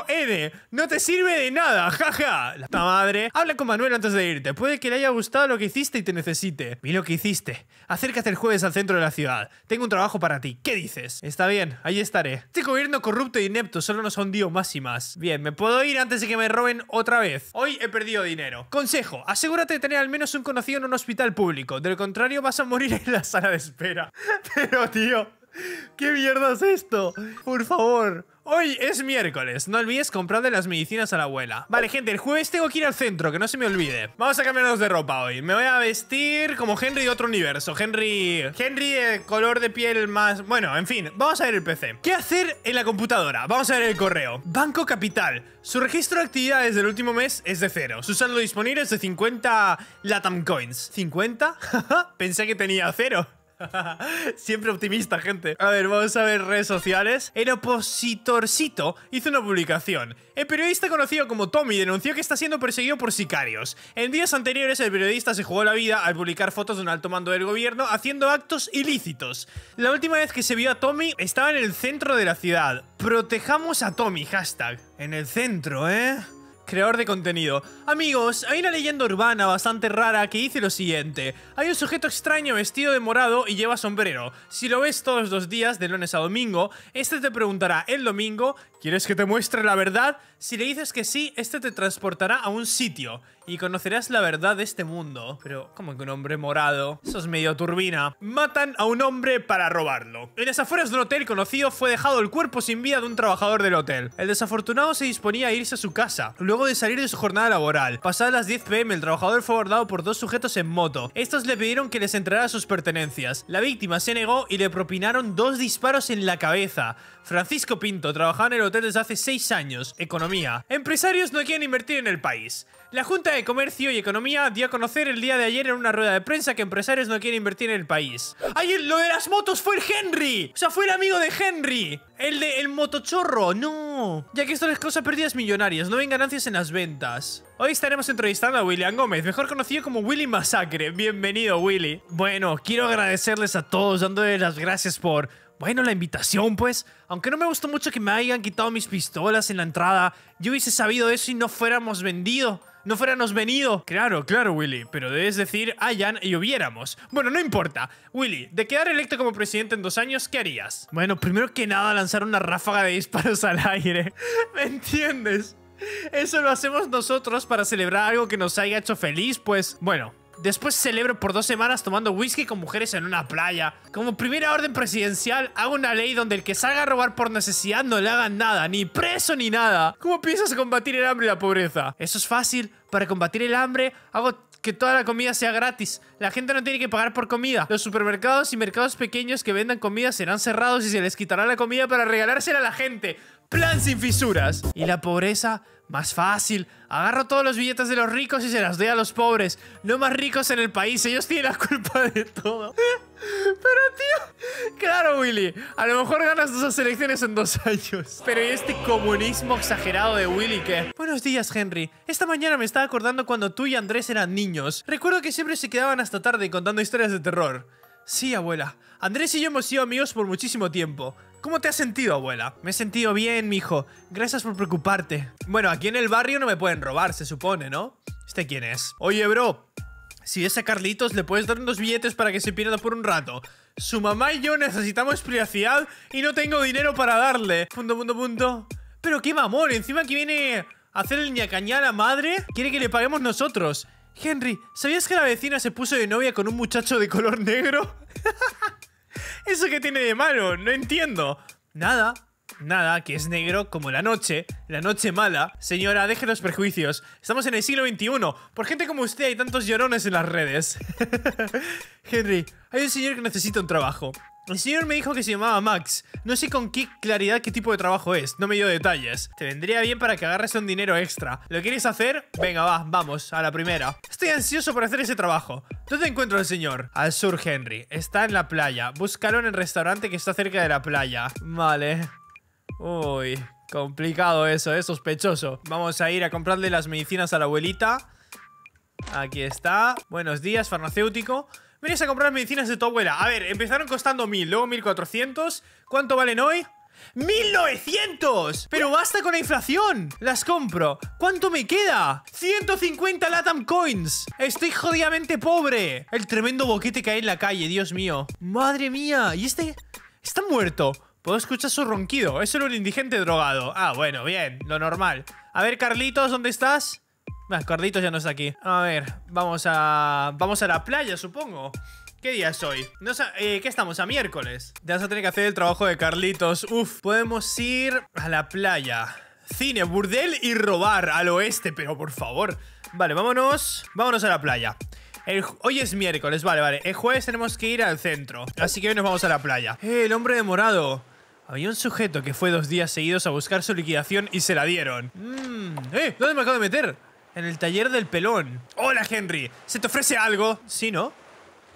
E no te sirve de nada, jaja. La madre. Habla con Manuel antes de irte. Puede que le haya gustado lo que hiciste y te necesite. Vi lo que hiciste. Acércate el jueves al centro de la ciudad. Tengo un trabajo para ti. ¿Qué dices? Está bien, ahí estaré. Este gobierno corrupto e inepto solo nos hundió más y más. Bien, me puedo ir antes de que me roben otra vez. Hoy he perdido dinero. Consejo, asegúrate de tener al menos un conocido en un hospital público. De lo contrario vas a morir en la sala de espera. Pero tío... ¿Qué mierda es esto? Por favor. Hoy es miércoles, no olvides comprarle las medicinas a la abuela Vale, gente, el jueves tengo que ir al centro, que no se me olvide Vamos a cambiarnos de ropa hoy Me voy a vestir como Henry de otro universo Henry... Henry de color de piel más... Bueno, en fin, vamos a ver el PC ¿Qué hacer en la computadora? Vamos a ver el correo Banco Capital Su registro de actividades del último mes es de cero Su saldo disponible es de 50 Latam Coins ¿50? Pensé que tenía cero Siempre optimista, gente. A ver, vamos a ver redes sociales. El opositorcito hizo una publicación. El periodista conocido como Tommy denunció que está siendo perseguido por sicarios. En días anteriores, el periodista se jugó la vida al publicar fotos de un alto mando del gobierno haciendo actos ilícitos. La última vez que se vio a Tommy estaba en el centro de la ciudad. Protejamos a Tommy, hashtag. En el centro, ¿eh? creador de contenido. Amigos, hay una leyenda urbana bastante rara que dice lo siguiente. Hay un sujeto extraño vestido de morado y lleva sombrero. Si lo ves todos los días, de lunes a domingo, este te preguntará el domingo, ¿quieres que te muestre la verdad? Si le dices que sí, este te transportará a un sitio y conocerás la verdad de este mundo. Pero, ¿cómo que un hombre morado? Eso es medio turbina. Matan a un hombre para robarlo. En las afueras de un hotel conocido fue dejado el cuerpo sin vida de un trabajador del hotel. El desafortunado se disponía a irse a su casa. Luego de salir de su jornada laboral, pasadas las 10 pm, el trabajador fue abordado por dos sujetos en moto. Estos le pidieron que les entregara sus pertenencias. La víctima se negó y le propinaron dos disparos en la cabeza. Francisco Pinto trabajaba en el hotel desde hace 6 años. Economía. Empresarios no quieren invertir en el país. La Junta de Comercio y Economía dio a conocer el día de ayer en una rueda de prensa que empresarios no quieren invertir en el país. ¡Ayer lo de las motos fue el Henry! O sea, fue el amigo de Henry. El de el motochorro, no. Ya que esto les causa pérdidas millonarias, no ven ganancias en las ventas. Hoy estaremos entrevistando a William Gómez, mejor conocido como Willy Masacre. Bienvenido, Willy. Bueno, quiero agradecerles a todos, dándoles las gracias por bueno, la invitación, pues. Aunque no me gustó mucho que me hayan quitado mis pistolas en la entrada, yo hubiese sabido eso y no fuéramos vendido no fuéramos venido. Claro, claro, Willy, pero debes decir hayan y hubiéramos. Bueno, no importa. Willy, de quedar electo como presidente en dos años, ¿qué harías? Bueno, primero que nada, lanzar una ráfaga de disparos al aire. ¿Me entiendes? Eso lo hacemos nosotros para celebrar algo que nos haya hecho feliz, pues bueno, Después celebro por dos semanas tomando whisky con mujeres en una playa. Como primera orden presidencial, hago una ley donde el que salga a robar por necesidad no le hagan nada, ni preso ni nada. ¿Cómo piensas combatir el hambre y la pobreza? Eso es fácil. Para combatir el hambre, hago que toda la comida sea gratis. La gente no tiene que pagar por comida. Los supermercados y mercados pequeños que vendan comida serán cerrados y se les quitará la comida para regalársela a la gente. Plan sin fisuras. Y la pobreza más fácil. Agarro todos los billetes de los ricos y se los doy a los pobres. No más ricos en el país. Ellos tienen la culpa de todo. Pero, tío. Claro, Willy. A lo mejor ganas dos elecciones en dos años. Pero este comunismo exagerado de Willy qué? Buenos días, Henry. Esta mañana me estaba acordando cuando tú y Andrés eran niños. Recuerdo que siempre se quedaban hasta tarde contando historias de terror. Sí, abuela. Andrés y yo hemos sido amigos por muchísimo tiempo. ¿Cómo te has sentido, abuela? Me he sentido bien, mijo. Gracias por preocuparte. Bueno, aquí en el barrio no me pueden robar, se supone, ¿no? ¿Este quién es? Oye, bro. Si ves a Carlitos, le puedes dar unos billetes para que se pierda por un rato. Su mamá y yo necesitamos privacidad y no tengo dinero para darle. Punto, punto, punto. Pero qué mamón, encima que viene a hacer el ñacañá a la madre, quiere que le paguemos nosotros. Henry, ¿sabías que la vecina se puso de novia con un muchacho de color negro? ¿Eso qué tiene de malo? No entiendo. Nada, nada, que es negro como la noche, la noche mala. Señora, deje los prejuicios. Estamos en el siglo XXI. Por gente como usted hay tantos llorones en las redes. Henry, hay un señor que necesita un trabajo. El señor me dijo que se llamaba Max. No sé con qué claridad qué tipo de trabajo es, no me dio detalles. Te vendría bien para que agarres un dinero extra. ¿Lo quieres hacer? Venga, va, vamos, a la primera. Estoy ansioso por hacer ese trabajo. ¿Dónde encuentro al señor? Al sur, Henry. Está en la playa. Búscalo en el restaurante que está cerca de la playa. Vale. Uy, complicado eso, es eh, sospechoso. Vamos a ir a comprarle las medicinas a la abuelita. Aquí está. Buenos días, farmacéutico. Venías a comprar medicinas de tu abuela. A ver, empezaron costando 1000, luego 1400. ¿Cuánto valen hoy? ¡1900! Pero basta con la inflación. Las compro. ¿Cuánto me queda? 150 Latam Coins. Estoy jodidamente pobre. El tremendo boquete que hay en la calle, Dios mío. Madre mía. ¿Y este? Está muerto. Puedo escuchar su ronquido. Es solo un indigente drogado. Ah, bueno, bien. Lo normal. A ver, Carlitos, ¿dónde estás? Las Carlitos ya no está aquí. A ver, vamos a... Vamos a la playa, supongo. ¿Qué día es hoy? No eh, ¿Qué estamos? ¿A miércoles? Ya vas a tener que hacer el trabajo de Carlitos. Uf, podemos ir a la playa. Cine, burdel y robar al oeste, pero por favor. Vale, vámonos. Vámonos a la playa. hoy es miércoles, vale, vale. El jueves tenemos que ir al centro. Así que hoy nos vamos a la playa. Eh, el hombre de morado. Había un sujeto que fue dos días seguidos a buscar su liquidación y se la dieron. Mmm. ¡Eh! ¿Dónde me acabo de meter? En el taller del pelón. Hola, Henry. ¿Se te ofrece algo? Sí, ¿no?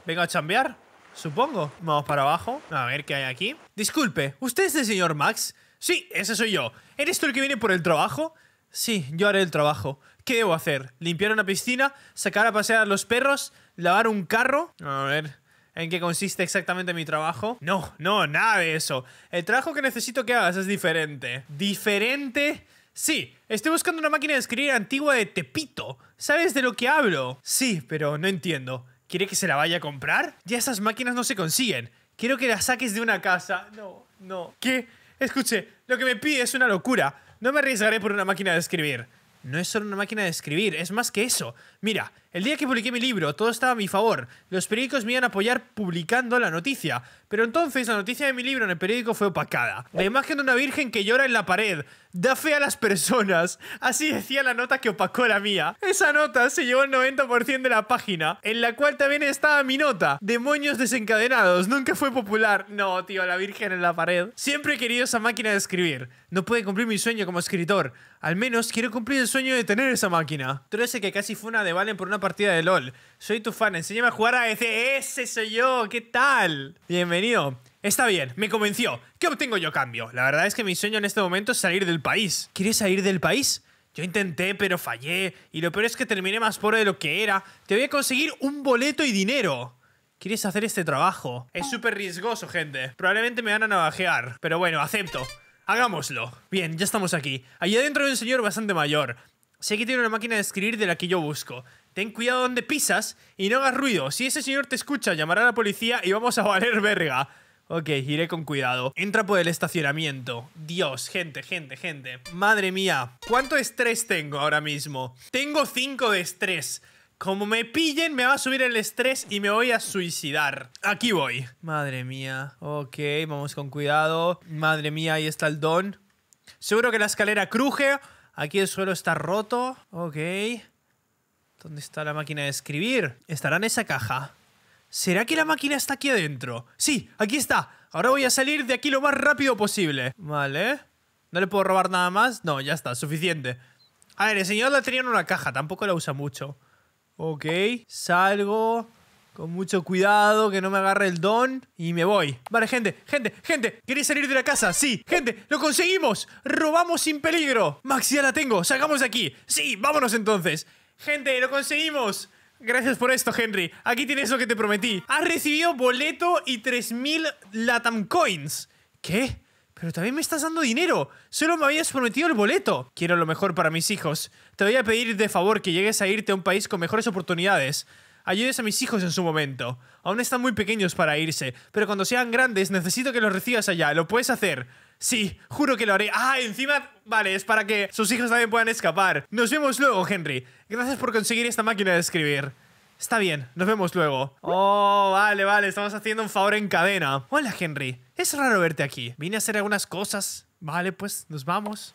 Vengo a chambear. Supongo. Vamos para abajo. A ver qué hay aquí. Disculpe, ¿usted es el señor Max? Sí, ese soy yo. ¿Eres tú el que viene por el trabajo? Sí, yo haré el trabajo. ¿Qué debo hacer? ¿Limpiar una piscina? ¿Sacar a pasear a los perros? ¿Lavar un carro? A ver, ¿en qué consiste exactamente mi trabajo? No, no, nada de eso. El trabajo que necesito que hagas es diferente. ¿Diferente? Sí, estoy buscando una máquina de escribir antigua de Tepito. ¿Sabes de lo que hablo? Sí, pero no entiendo. ¿Quiere que se la vaya a comprar? Ya esas máquinas no se consiguen. Quiero que las saques de una casa. No, no. ¿Qué? Escuche, lo que me pide es una locura. No me arriesgaré por una máquina de escribir no es solo una máquina de escribir, es más que eso. Mira, el día que publiqué mi libro, todo estaba a mi favor. Los periódicos me iban a apoyar publicando la noticia. Pero entonces la noticia de mi libro en el periódico fue opacada. La imagen de una virgen que llora en la pared. Da fe a las personas. Así decía la nota que opacó la mía. Esa nota se llevó el 90% de la página, en la cual también estaba mi nota. Demonios desencadenados. Nunca fue popular. No, tío, la virgen en la pared. Siempre he querido esa máquina de escribir. No puede cumplir mi sueño como escritor. Al menos quiero cumplir el sueño de tener esa máquina. Tú eres el que casi fue una de Valen por una partida de LOL. Soy tu fan, enséñame a jugar a ese. soy yo, ¿qué tal? Bienvenido. Está bien, me convenció. ¿Qué obtengo yo cambio? La verdad es que mi sueño en este momento es salir del país. ¿Quieres salir del país? Yo intenté, pero fallé. Y lo peor es que terminé más pobre de lo que era. Te voy a conseguir un boleto y dinero. ¿Quieres hacer este trabajo? Es súper riesgoso, gente. Probablemente me van a navajear. Pero bueno, acepto. Hagámoslo. Bien, ya estamos aquí. Allí adentro hay un señor bastante mayor. Sé que tiene una máquina de escribir de la que yo busco. Ten cuidado donde pisas y no hagas ruido. Si ese señor te escucha, llamará a la policía y vamos a valer verga. Ok, iré con cuidado. Entra por el estacionamiento. Dios, gente, gente, gente. Madre mía, ¿cuánto estrés tengo ahora mismo? Tengo 5 de estrés. Como me pillen, me va a subir el estrés y me voy a suicidar. Aquí voy. Madre mía. Ok, vamos con cuidado. Madre mía, ahí está el don. Seguro que la escalera cruje. Aquí el suelo está roto. Ok. ¿Dónde está la máquina de escribir? Estará en esa caja. ¿Será que la máquina está aquí adentro? Sí, aquí está. Ahora voy a salir de aquí lo más rápido posible. Vale. ¿No le puedo robar nada más? No, ya está, suficiente. A ver, el señor la tenía en una caja, tampoco la usa mucho. Ok, salgo con mucho cuidado, que no me agarre el don y me voy. Vale, gente, gente, gente, ¿queréis salir de la casa? Sí, gente, lo conseguimos. Robamos sin peligro. Max, ya la tengo, salgamos de aquí. Sí, vámonos entonces. Gente, lo conseguimos. Gracias por esto, Henry. Aquí tienes lo que te prometí. Has recibido boleto y 3000 Latam Coins. ¿Qué? Pero también me estás dando dinero. Solo me habías prometido el boleto. Quiero lo mejor para mis hijos. Te voy a pedir de favor que llegues a irte a un país con mejores oportunidades. Ayudes a mis hijos en su momento. Aún están muy pequeños para irse, pero cuando sean grandes necesito que los recibas allá. ¿Lo puedes hacer? Sí, juro que lo haré. Ah, encima, vale, es para que sus hijos también puedan escapar. Nos vemos luego, Henry. Gracias por conseguir esta máquina de escribir. Está bien, nos vemos luego. Oh, vale, vale, estamos haciendo un favor en cadena. Hola, Henry. Es raro verte aquí. Vine a hacer algunas cosas. Vale, pues, nos vamos.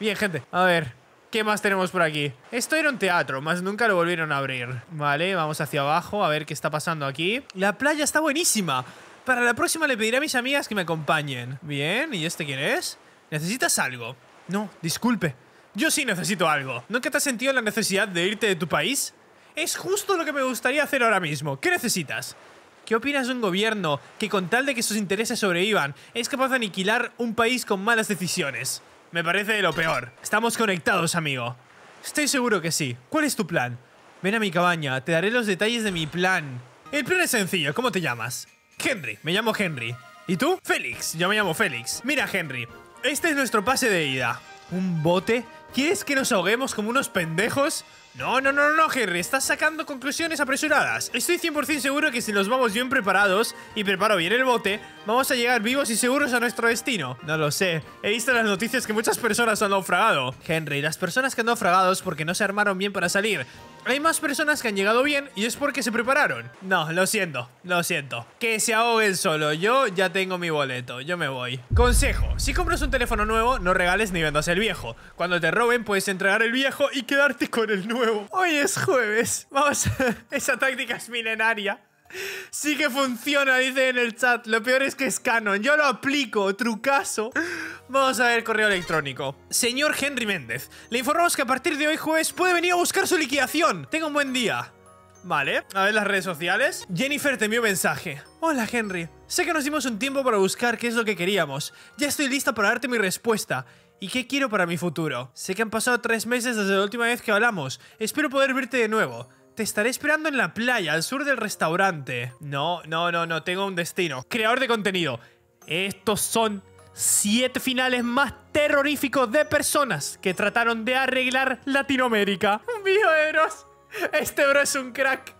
Bien, gente. A ver, ¿Qué más tenemos por aquí? Esto era un teatro, más nunca lo volvieron a abrir. Vale, vamos hacia abajo a ver qué está pasando aquí. La playa está buenísima. Para la próxima le pediré a mis amigas que me acompañen. Bien, ¿y este quién es? ¿Necesitas algo? No, disculpe. Yo sí necesito algo. que te has sentido la necesidad de irte de tu país? Es justo lo que me gustaría hacer ahora mismo. ¿Qué necesitas? ¿Qué opinas de un gobierno que con tal de que sus intereses sobrevivan es capaz de aniquilar un país con malas decisiones? Me parece de lo peor. Estamos conectados, amigo. Estoy seguro que sí. ¿Cuál es tu plan? Ven a mi cabaña, te daré los detalles de mi plan. El plan es sencillo, ¿cómo te llamas? Henry, me llamo Henry. ¿Y tú? Félix, yo me llamo Félix. Mira, Henry, este es nuestro pase de ida. ¿Un bote? ¿Quieres que nos ahoguemos como unos pendejos? No, no, no, no, Henry, estás sacando conclusiones apresuradas. Estoy 100% seguro que si los vamos bien preparados y preparo bien el bote, Vamos a llegar vivos y seguros a nuestro destino. No lo sé. He visto las noticias que muchas personas han naufragado. Henry, las personas que han naufragado es porque no se armaron bien para salir. Hay más personas que han llegado bien y es porque se prepararon. No, lo siento, lo siento. Que se ahoguen solo. Yo ya tengo mi boleto, yo me voy. Consejo, si compras un teléfono nuevo, no regales ni vendas el viejo. Cuando te roben, puedes entregar el viejo y quedarte con el nuevo. Hoy es jueves. Vamos, esa táctica es milenaria. Sí que funciona, dice en el chat. Lo peor es que es canon. Yo lo aplico, trucazo. Vamos a ver el correo electrónico. Señor Henry Méndez, le informamos que a partir de hoy jueves puede venir a buscar su liquidación. Tengo un buen día. Vale, a ver las redes sociales. Jennifer te envió mensaje. Hola Henry, sé que nos dimos un tiempo para buscar qué es lo que queríamos. Ya estoy lista para darte mi respuesta. ¿Y qué quiero para mi futuro? Sé que han pasado tres meses desde la última vez que hablamos. Espero poder verte de nuevo. Te estaré esperando en la playa, al sur del restaurante. No, no, no, no, tengo un destino. Creador de contenido. Estos son siete finales más terroríficos de personas que trataron de arreglar Latinoamérica. Eros! Este bro es un crack.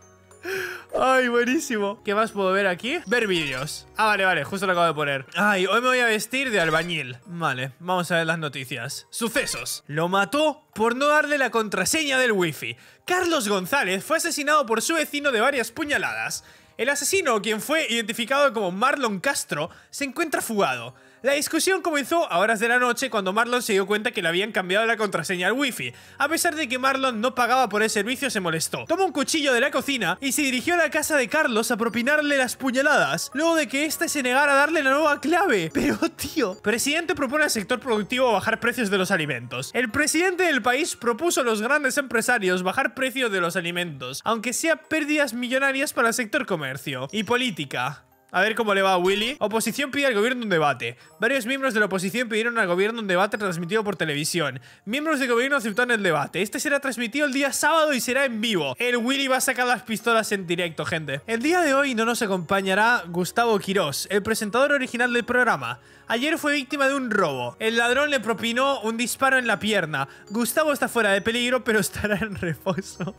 Ay, buenísimo. ¿Qué más puedo ver aquí? Ver vídeos. Ah, vale, vale, justo lo acabo de poner. Ay, hoy me voy a vestir de albañil. Vale, vamos a ver las noticias. Sucesos. Lo mató por no darle la contraseña del wifi. Carlos González fue asesinado por su vecino de varias puñaladas. El asesino, quien fue identificado como Marlon Castro, se encuentra fugado. La discusión comenzó a horas de la noche cuando Marlon se dio cuenta que le habían cambiado la contraseña al wifi. A pesar de que Marlon no pagaba por el servicio, se molestó. Tomó un cuchillo de la cocina y se dirigió a la casa de Carlos a propinarle las puñaladas, luego de que éste se negara a darle la nueva clave. Pero tío, presidente propone al sector productivo bajar precios de los alimentos. El presidente del país propuso a los grandes empresarios bajar precios de los alimentos, aunque sea pérdidas millonarias para el sector comercio y política. A ver cómo le va a Willy. Oposición pide al gobierno un debate. Varios miembros de la oposición pidieron al gobierno un debate transmitido por televisión. Miembros del gobierno aceptaron el debate. Este será transmitido el día sábado y será en vivo. El Willy va a sacar las pistolas en directo, gente. El día de hoy no nos acompañará Gustavo Quirós, el presentador original del programa. Ayer fue víctima de un robo. El ladrón le propinó un disparo en la pierna. Gustavo está fuera de peligro, pero estará en reposo.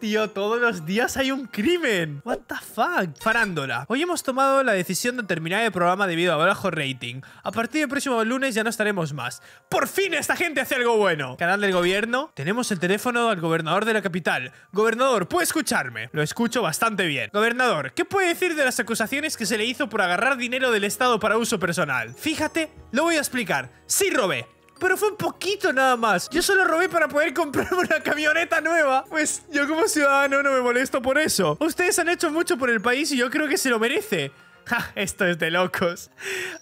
Tío, todos los días hay un crimen. What the fuck? Farándola. Hoy hemos tomado la decisión de terminar el programa debido a bajo rating. A partir del próximo lunes ya no estaremos más. ¡Por fin esta gente hace algo bueno! Canal del gobierno. Tenemos el teléfono al gobernador de la capital. Gobernador, ¿puede escucharme? Lo escucho bastante bien. Gobernador, ¿qué puede decir de las acusaciones que se le hizo por agarrar dinero del Estado para uso personal? Fíjate, lo voy a explicar. Sí robé, pero fue un poquito nada más. Yo solo robé para poder comprarme una camioneta nueva. Pues yo como ciudadano no me molesto por eso. Ustedes han hecho mucho por el país y yo creo que se lo merece. Ja, esto es de locos.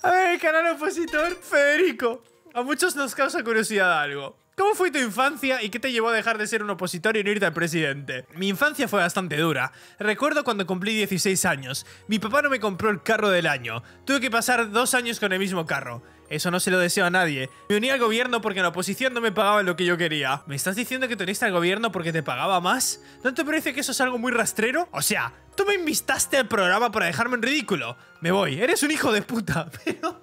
A ver, el canal opositor, Federico. A muchos nos causa curiosidad algo. ¿Cómo fue tu infancia y qué te llevó a dejar de ser un opositor y no irte al presidente? Mi infancia fue bastante dura. Recuerdo cuando cumplí 16 años. Mi papá no me compró el carro del año. Tuve que pasar dos años con el mismo carro. Eso no se lo deseo a nadie. Me uní al gobierno porque la oposición no me pagaba lo que yo quería. ¿Me estás diciendo que te uniste al gobierno porque te pagaba más? ¿No te parece que eso es algo muy rastrero? O sea, tú me invistaste al programa para dejarme en ridículo. Me voy, eres un hijo de puta.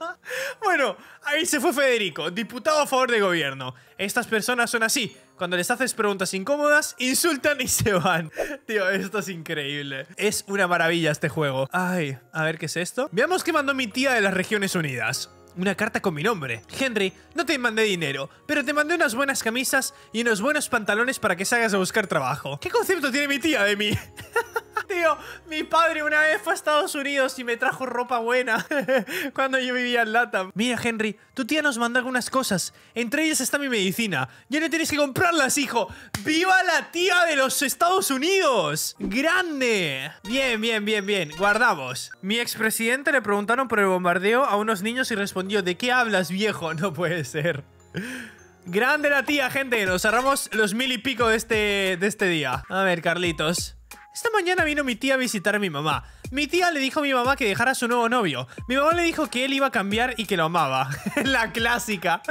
bueno, ahí se fue Federico, diputado a favor del gobierno. Estas personas son así. Cuando les haces preguntas incómodas, insultan y se van. Tío, esto es increíble. Es una maravilla este juego. Ay, a ver qué es esto. Veamos qué mandó mi tía de las Regiones Unidas una carta con mi nombre. Henry, no te mandé dinero, pero te mandé unas buenas camisas y unos buenos pantalones para que salgas a buscar trabajo. ¿Qué concepto tiene mi tía de mí? tío, mi padre una vez fue a Estados Unidos y me trajo ropa buena cuando yo vivía en Latam. Mira, Henry, tu tía nos mandó algunas cosas. Entre ellas está mi medicina. Ya no tienes que comprarlas, hijo. ¡Viva la tía de los Estados Unidos! ¡Grande! Bien, bien, bien, bien. Guardamos. Mi expresidente le preguntaron por el bombardeo a unos niños y respondió, ¿de qué hablas, viejo? No puede ser. Grande la tía, gente. Nos cerramos los mil y pico de este, de este día. A ver, Carlitos. Esta mañana vino mi tía a visitar a mi mamá. Mi tía le dijo a mi mamá que dejara a su nuevo novio. Mi mamá le dijo que él iba a cambiar y que lo amaba. la clásica.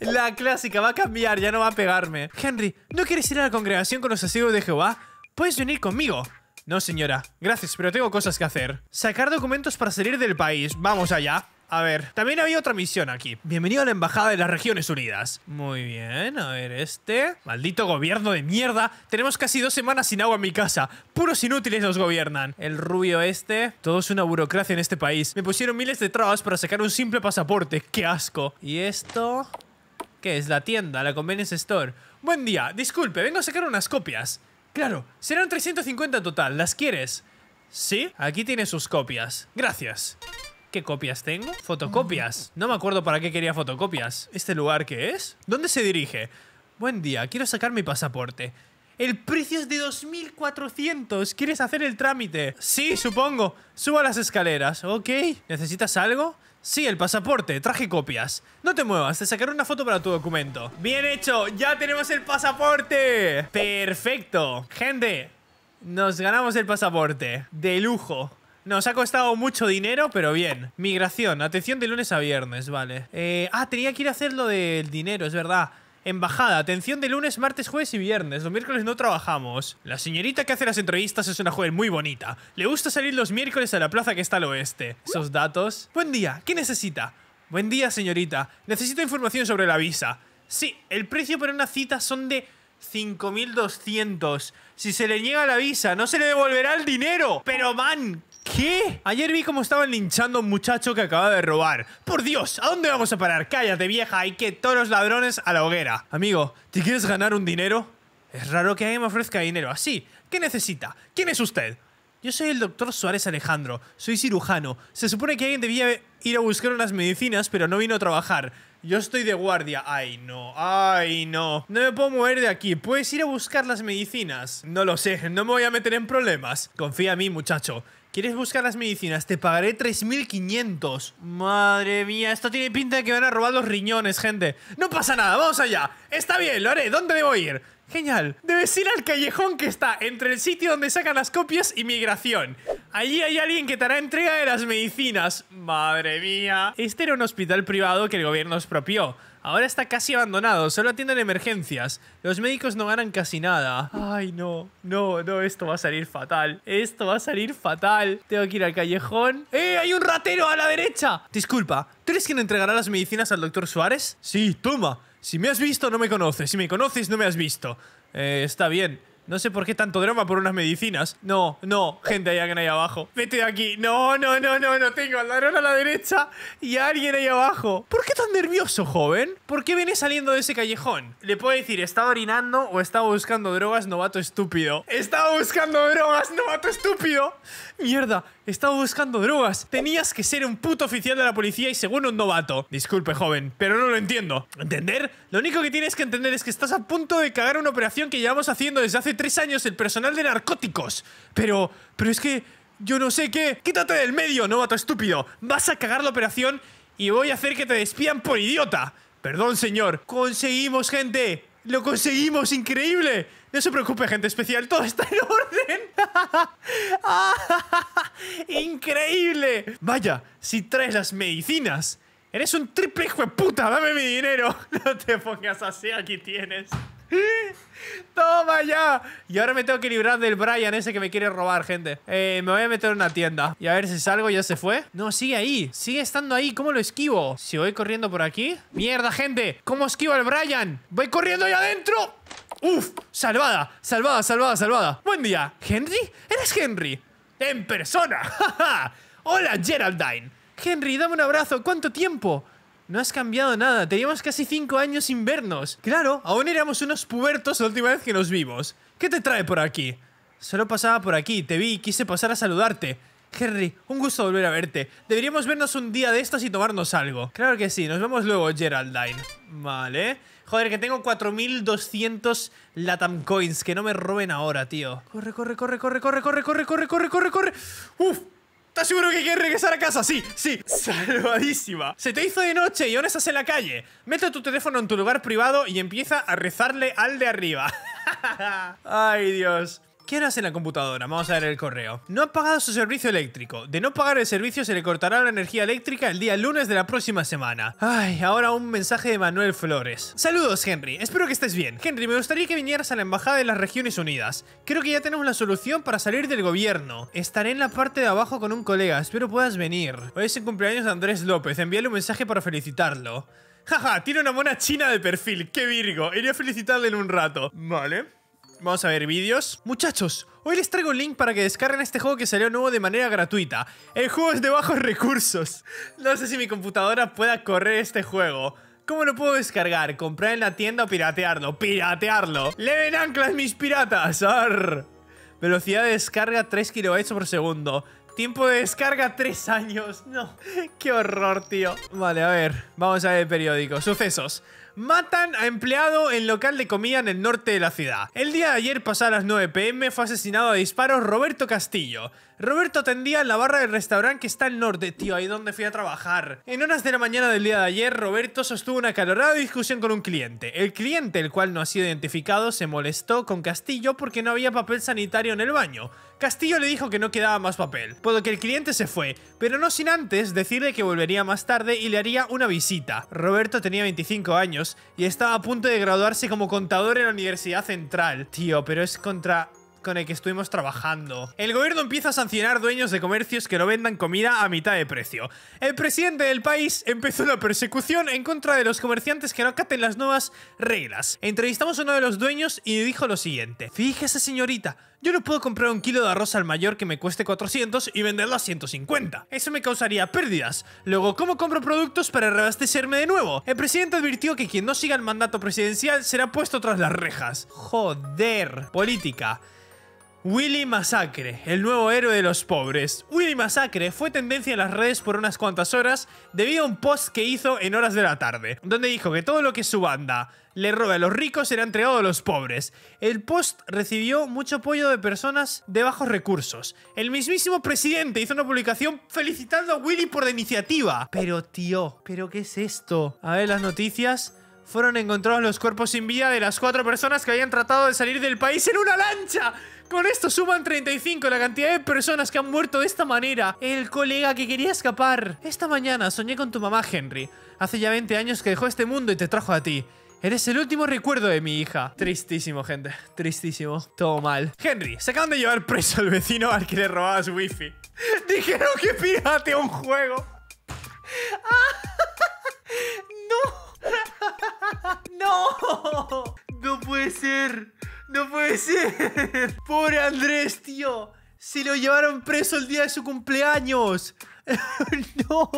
La clásica, va a cambiar, ya no va a pegarme. Henry, ¿no quieres ir a la congregación con los testigos de Jehová? Puedes venir conmigo. No, señora. Gracias, pero tengo cosas que hacer. Sacar documentos para salir del país. Vamos allá. A ver, también había otra misión aquí. Bienvenido a la Embajada de las Regiones Unidas. Muy bien, a ver este. Maldito gobierno de mierda. Tenemos casi dos semanas sin agua en mi casa. Puros inútiles nos gobiernan. El rubio este. Todo es una burocracia en este país. Me pusieron miles de trabas para sacar un simple pasaporte. ¡Qué asco! Y esto... ¿Qué es? La tienda, la convenience store. Buen día, disculpe, vengo a sacar unas copias. Claro, serán 350 en total, ¿las quieres? ¿Sí? Aquí tiene sus copias. Gracias. ¿Qué copias tengo? Fotocopias. No me acuerdo para qué quería fotocopias. ¿Este lugar qué es? ¿Dónde se dirige? Buen día, quiero sacar mi pasaporte. El precio es de 2.400. ¿Quieres hacer el trámite? Sí, supongo. Suba las escaleras. Ok. ¿Necesitas algo? Sí, el pasaporte. Traje copias. No te muevas. Te sacaré una foto para tu documento. Bien hecho. Ya tenemos el pasaporte. Perfecto. Gente, nos ganamos el pasaporte. De lujo. Nos ha costado mucho dinero, pero bien. Migración, atención de lunes a viernes, vale. Eh, ah, tenía que ir a hacer lo del dinero, es verdad. Embajada, atención de lunes, martes, jueves y viernes. Los miércoles no trabajamos. La señorita que hace las entrevistas es una joven muy bonita. Le gusta salir los miércoles a la plaza que está al oeste. Esos datos. Buen día, ¿qué necesita? Buen día, señorita. Necesito información sobre la visa. Sí, el precio para una cita son de 5.200. Si se le niega la visa, no se le devolverá el dinero. Pero, man, ¿Qué? Ayer vi cómo estaban linchando a un muchacho que acababa de robar. Por Dios, ¿a dónde vamos a parar? Cállate, vieja, hay que todos los ladrones a la hoguera. Amigo, ¿te quieres ganar un dinero? Es raro que alguien me ofrezca dinero así. ¿Qué necesita? ¿Quién es usted? Yo soy el doctor Suárez Alejandro, soy cirujano. Se supone que alguien debía ir a buscar unas medicinas, pero no vino a trabajar. Yo estoy de guardia. Ay, no, ay, no. No me puedo mover de aquí. ¿Puedes ir a buscar las medicinas? No lo sé, no me voy a meter en problemas. Confía en mí, muchacho. ¿Quieres buscar las medicinas? Te pagaré 3.500. Madre mía, esto tiene pinta de que van a robar los riñones, gente. No pasa nada, vamos allá. Está bien, lo haré. ¿Dónde debo ir? Genial. Debes ir al callejón que está entre el sitio donde sacan las copias y migración. Allí hay alguien que te hará entrega de las medicinas. Madre mía. Este era un hospital privado que el gobierno expropió. Ahora está casi abandonado, solo atienden emergencias. Los médicos no ganan casi nada. Ay, no, no, no, esto va a salir fatal. Esto va a salir fatal. Tengo que ir al callejón. ¡Eh, hay un ratero a la derecha! Disculpa, ¿tú eres quien entregará las medicinas al doctor Suárez? Sí, toma. Si me has visto, no me conoces. Si me conoces, no me has visto. Eh, está bien. No sé por qué tanto drama por unas medicinas. No, no, gente hay alguien ahí abajo. Vete de aquí. No, no, no, no, no tengo al ladrón a la derecha y alguien ahí abajo. ¿Por qué tan nervioso, joven? ¿Por qué viene saliendo de ese callejón? Le puedo decir, estaba orinando o estaba buscando drogas, novato estúpido. Estaba buscando drogas, novato estúpido. Mierda, estaba buscando drogas. Tenías que ser un puto oficial de la policía y según un novato. Disculpe, joven, pero no lo entiendo. ¿Entender? Lo único que tienes que entender es que estás a punto de cagar una operación que llevamos haciendo desde hace tres años el personal de narcóticos. Pero... pero es que... Yo no sé qué. Quítate del medio, novato estúpido. Vas a cagar la operación y voy a hacer que te despidan por idiota. Perdón, señor. Conseguimos, gente. ¡Lo conseguimos! ¡Increíble! No se preocupe, gente especial, todo está en orden. ¡Increíble! Vaya, si traes las medicinas, eres un triple hijo de puta, dame mi dinero. No te pongas así, aquí tienes. ¡Toma ya! Y ahora me tengo que librar del Brian ese que me quiere robar, gente. Eh, me voy a meter en una tienda. Y a ver si salgo, ya se fue. No, sigue ahí. Sigue estando ahí. ¿Cómo lo esquivo? Si voy corriendo por aquí. ¡Mierda, gente! ¿Cómo esquivo al Brian? ¡Voy corriendo ahí adentro! ¡Uf! ¡Salvada! ¡Salvada, salvada, salvada! ¡Buen día! ¿Henry? ¡Eres Henry! ¡En persona! ¡Ja, hola Geraldine! Henry, dame un abrazo. ¿Cuánto tiempo? No has cambiado nada, teníamos casi cinco años sin vernos. Claro, aún éramos unos pubertos la última vez que nos vimos. ¿Qué te trae por aquí? Solo pasaba por aquí, te vi y quise pasar a saludarte. Henry, un gusto volver a verte. Deberíamos vernos un día de estos y tomarnos algo. Claro que sí, nos vemos luego, Geraldine. Vale. Joder, que tengo 4200 Latam Coins. Que no me roben ahora, tío. Corre, corre, corre, corre, corre, corre, corre, corre, corre, corre, corre, corre. ¡Uf! ¿Estás seguro que quieres regresar a casa? Sí, sí. Salvadísima. Se te hizo de noche y ahora estás en la calle. Mete tu teléfono en tu lugar privado y empieza a rezarle al de arriba. Ay, Dios. ¿Qué harás en la computadora? Vamos a ver el correo. No ha pagado su servicio eléctrico. De no pagar el servicio se le cortará la energía eléctrica el día lunes de la próxima semana. Ay, ahora un mensaje de Manuel Flores. Saludos, Henry. Espero que estés bien. Henry, me gustaría que vinieras a la Embajada de las Regiones Unidas. Creo que ya tenemos la solución para salir del gobierno. Estaré en la parte de abajo con un colega. Espero puedas venir. Hoy es el cumpleaños de Andrés López. Envíale un mensaje para felicitarlo. Jaja, tiene una mona china de perfil. ¡Qué virgo! Iré a felicitarle en un rato. Vale. Vamos a ver vídeos. Muchachos, hoy les traigo un link para que descarguen este juego que salió nuevo de manera gratuita. El juego es de bajos recursos. No sé si mi computadora pueda correr este juego. ¿Cómo lo puedo descargar? ¿Comprar en la tienda o piratearlo? ¡Piratearlo! ¡Leven anclas mis piratas! Velocidad de descarga 3 kilobytes por segundo. Tiempo de descarga 3 años. No, qué horror, tío. Vale, a ver. Vamos a ver el periódico. Sucesos. Matan a empleado en local de comida en el norte de la ciudad. El día de ayer, pasadas las 9 pm, fue asesinado a disparos Roberto Castillo. Roberto tendía en la barra del restaurante que está al norte, tío, ahí donde fui a trabajar. En horas de la mañana del día de ayer, Roberto sostuvo una acalorada discusión con un cliente. El cliente, el cual no ha sido identificado, se molestó con Castillo porque no había papel sanitario en el baño. Castillo le dijo que no quedaba más papel, por lo que el cliente se fue, pero no sin antes decirle que volvería más tarde y le haría una visita. Roberto tenía 25 años y estaba a punto de graduarse como contador en la Universidad Central. Tío, pero es contra con el que estuvimos trabajando. El gobierno empieza a sancionar dueños de comercios que no vendan comida a mitad de precio. El presidente del país empezó la persecución en contra de los comerciantes que no acaten las nuevas reglas. Entrevistamos a uno de los dueños y dijo lo siguiente. Fíjese señorita, yo no puedo comprar un kilo de arroz al mayor que me cueste 400 y venderlo a 150. Eso me causaría pérdidas. Luego, ¿cómo compro productos para reabastecerme de nuevo? El presidente advirtió que quien no siga el mandato presidencial será puesto tras las rejas. Joder. Política. Willy Masacre, el nuevo héroe de los pobres. Willy Masacre fue tendencia en las redes por unas cuantas horas debido a un post que hizo en horas de la tarde, donde dijo que todo lo que su banda le roba a los ricos será entregado a los pobres. El post recibió mucho apoyo de personas de bajos recursos. El mismísimo presidente hizo una publicación felicitando a Willy por la iniciativa. Pero tío, ¿pero qué es esto? A ver las noticias fueron encontrados los cuerpos sin vida de las cuatro personas que habían tratado de salir del país en una lancha. Con esto suman 35 la cantidad de personas que han muerto de esta manera. El colega que quería escapar. Esta mañana soñé con tu mamá, Henry. Hace ya 20 años que dejó este mundo y te trajo a ti. Eres el último recuerdo de mi hija. Tristísimo, gente. Tristísimo. Todo mal. Henry, se acaban de llevar preso al vecino al que le robabas wifi. Dijeron que pirate un juego. ¡Ah! ¡No! ¡No! No puede ser. No puede ser. Pobre Andrés, tío. Se lo llevaron preso el día de su cumpleaños. no.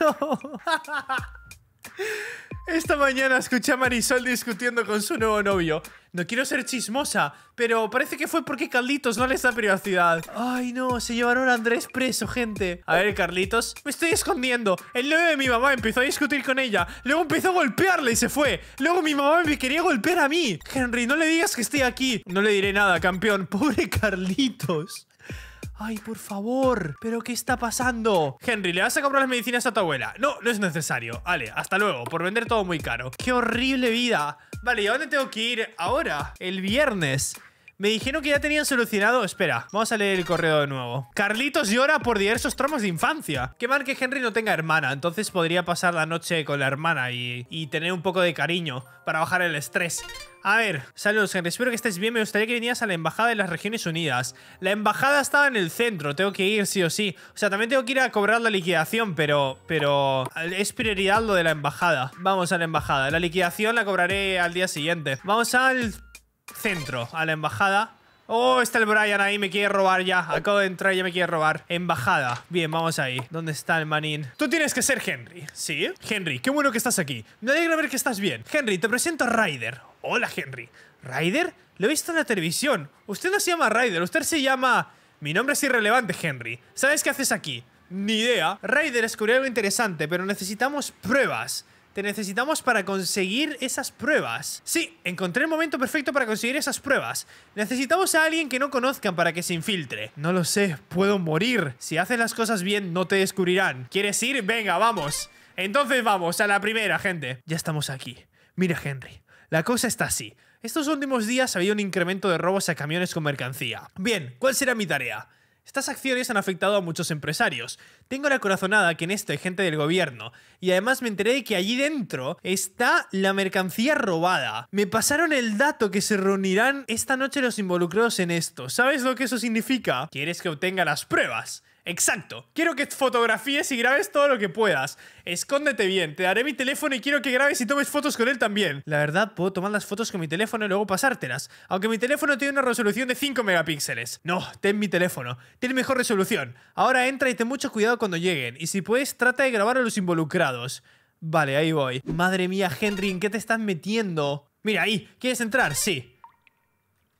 No. Esta mañana escuché a Marisol discutiendo con su nuevo novio. No quiero ser chismosa, pero parece que fue porque Carlitos no les da privacidad. Ay, no, se llevaron a Andrés preso, gente. A ver, Carlitos, me estoy escondiendo. El novio de mi mamá empezó a discutir con ella. Luego empezó a golpearle y se fue. Luego mi mamá me quería golpear a mí. Henry, no le digas que estoy aquí. No le diré nada, campeón. Pobre Carlitos. ¡Ay, por favor! ¿Pero qué está pasando? Henry, le vas a comprar las medicinas a tu abuela. No, no es necesario. Vale, hasta luego, por vender todo muy caro. ¡Qué horrible vida! Vale, ¿y a dónde tengo que ir ahora? El viernes. Me dijeron que ya tenían solucionado... Espera, vamos a leer el correo de nuevo. Carlitos llora por diversos tramos de infancia. Qué mal que Henry no tenga hermana, entonces podría pasar la noche con la hermana y, y tener un poco de cariño para bajar el estrés. A ver, saludos Henry, espero que estés bien. Me gustaría que vinieras a la Embajada de las Regiones Unidas. La Embajada estaba en el centro, tengo que ir sí o sí. O sea, también tengo que ir a cobrar la liquidación, pero... Pero... Es prioridad lo de la Embajada. Vamos a la Embajada. La liquidación la cobraré al día siguiente. Vamos al centro, a la Embajada. Oh, está el Brian ahí, me quiere robar ya. Acabo de entrar y ya me quiere robar. Embajada. Bien, vamos ahí. ¿Dónde está el manín? Tú tienes que ser Henry, ¿sí? Henry, qué bueno que estás aquí. Me alegra ver que estás bien. Henry, te presento a Ryder. Hola, Henry. ¿Ryder? Lo he visto en la televisión. Usted no se llama Ryder, usted se llama... Mi nombre es irrelevante, Henry. ¿Sabes qué haces aquí? Ni idea. Ryder descubrió algo interesante, pero necesitamos pruebas. Te necesitamos para conseguir esas pruebas. Sí, encontré el momento perfecto para conseguir esas pruebas. Necesitamos a alguien que no conozcan para que se infiltre. No lo sé, puedo morir. Si haces las cosas bien, no te descubrirán. ¿Quieres ir? Venga, vamos. Entonces vamos, a la primera, gente. Ya estamos aquí. Mira, Henry. La cosa está así. Estos últimos días ha habido un incremento de robos a camiones con mercancía. Bien, ¿cuál será mi tarea? Estas acciones han afectado a muchos empresarios. Tengo la corazonada que en esto hay gente del gobierno. Y además me enteré de que allí dentro está la mercancía robada. Me pasaron el dato que se reunirán esta noche los involucrados en esto. ¿Sabes lo que eso significa? ¿Quieres que obtenga las pruebas? Exacto. Quiero que fotografíes y grabes todo lo que puedas. Escóndete bien. Te daré mi teléfono y quiero que grabes y tomes fotos con él también. La verdad, puedo tomar las fotos con mi teléfono y luego pasártelas. Aunque mi teléfono tiene una resolución de 5 megapíxeles. No, ten mi teléfono. Tiene mejor resolución. Ahora entra y ten mucho cuidado cuando lleguen. Y si puedes, trata de grabar a los involucrados. Vale, ahí voy. Madre mía, Henry, ¿en qué te estás metiendo? Mira, ahí. ¿Quieres entrar? Sí.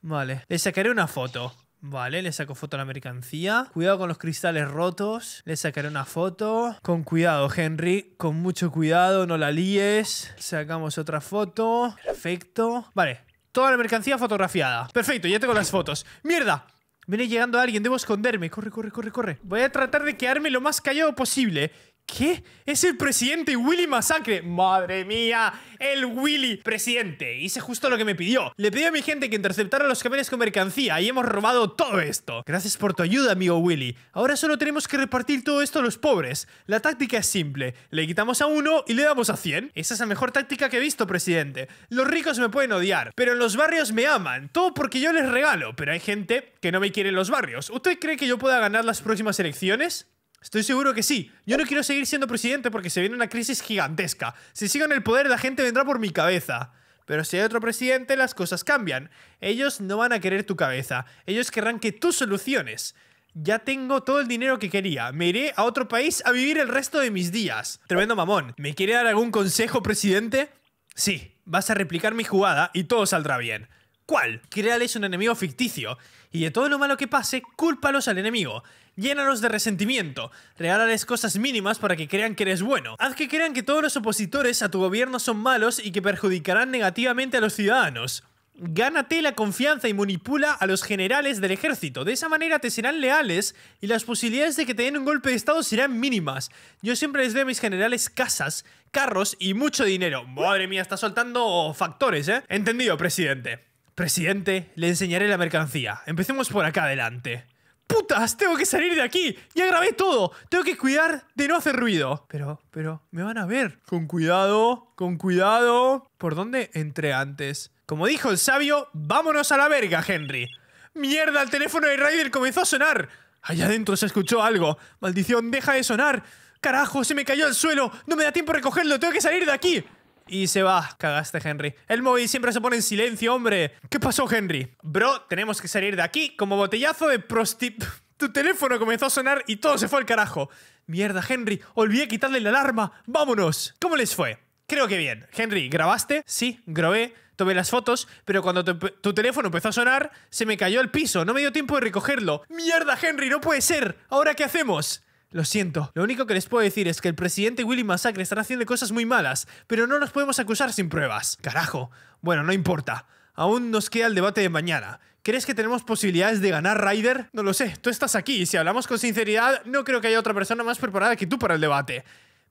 Vale. Le sacaré una foto. Vale, le saco foto a la mercancía. Cuidado con los cristales rotos. Le sacaré una foto. Con cuidado, Henry. Con mucho cuidado, no la líes. Sacamos otra foto. Perfecto. Vale, toda la mercancía fotografiada. Perfecto, ya tengo las fotos. ¡Mierda! Viene llegando alguien, debo esconderme. Corre, corre, corre, corre. Voy a tratar de quedarme lo más callado posible. ¿Qué? Es el presidente Willy Masacre. Madre mía, el Willy presidente. Hice justo lo que me pidió. Le pedí a mi gente que interceptara los camiones con mercancía y hemos robado todo esto. Gracias por tu ayuda, amigo Willy. Ahora solo tenemos que repartir todo esto a los pobres. La táctica es simple. Le quitamos a uno y le damos a 100. Esa es la mejor táctica que he visto, presidente. Los ricos me pueden odiar, pero en los barrios me aman. Todo porque yo les regalo, pero hay gente que no me quiere en los barrios. ¿Usted cree que yo pueda ganar las próximas elecciones? Estoy seguro que sí. Yo no quiero seguir siendo presidente porque se viene una crisis gigantesca. Si sigo en el poder, la gente vendrá por mi cabeza. Pero si hay otro presidente, las cosas cambian. Ellos no van a querer tu cabeza. Ellos querrán que tú soluciones. Ya tengo todo el dinero que quería. Me iré a otro país a vivir el resto de mis días. Tremendo mamón. ¿Me quiere dar algún consejo, presidente? Sí, vas a replicar mi jugada y todo saldrá bien. ¿Cuál? Créales un enemigo ficticio y de todo lo malo que pase, cúlpalos al enemigo. Llénalos de resentimiento. Regálales cosas mínimas para que crean que eres bueno. Haz que crean que todos los opositores a tu gobierno son malos y que perjudicarán negativamente a los ciudadanos. Gánate la confianza y manipula a los generales del ejército. De esa manera te serán leales y las posibilidades de que te den un golpe de estado serán mínimas. Yo siempre les doy a mis generales casas, carros y mucho dinero. Madre mía, está soltando factores, ¿eh? Entendido, presidente. Presidente, le enseñaré la mercancía. Empecemos por acá adelante. ¡Putas! ¡Tengo que salir de aquí! ¡Ya grabé todo! Tengo que cuidar de no hacer ruido. Pero, pero, me van a ver. Con cuidado, con cuidado. ¿Por dónde entré antes? Como dijo el sabio, vámonos a la verga, Henry. ¡Mierda! El teléfono de Ryder comenzó a sonar. Allá adentro se escuchó algo. Maldición, deja de sonar. Carajo, se me cayó al suelo. No me da tiempo a recogerlo. Tengo que salir de aquí. Y se va. Cagaste, Henry. El móvil siempre se pone en silencio, hombre. ¿Qué pasó, Henry? Bro, tenemos que salir de aquí como botellazo de prosti... Tu teléfono comenzó a sonar y todo se fue al carajo. Mierda, Henry, olvidé quitarle la alarma. Vámonos. ¿Cómo les fue? Creo que bien. Henry, ¿grabaste? Sí, grabé, tomé las fotos, pero cuando tu teléfono empezó a sonar, se me cayó al piso, no me dio tiempo de recogerlo. Mierda, Henry, no puede ser. ¿Ahora qué hacemos? Lo siento. Lo único que les puedo decir es que el presidente Willy Massacre están haciendo cosas muy malas, pero no nos podemos acusar sin pruebas. Carajo. Bueno, no importa. Aún nos queda el debate de mañana. ¿Crees que tenemos posibilidades de ganar Ryder? No lo sé, tú estás aquí y si hablamos con sinceridad, no creo que haya otra persona más preparada que tú para el debate.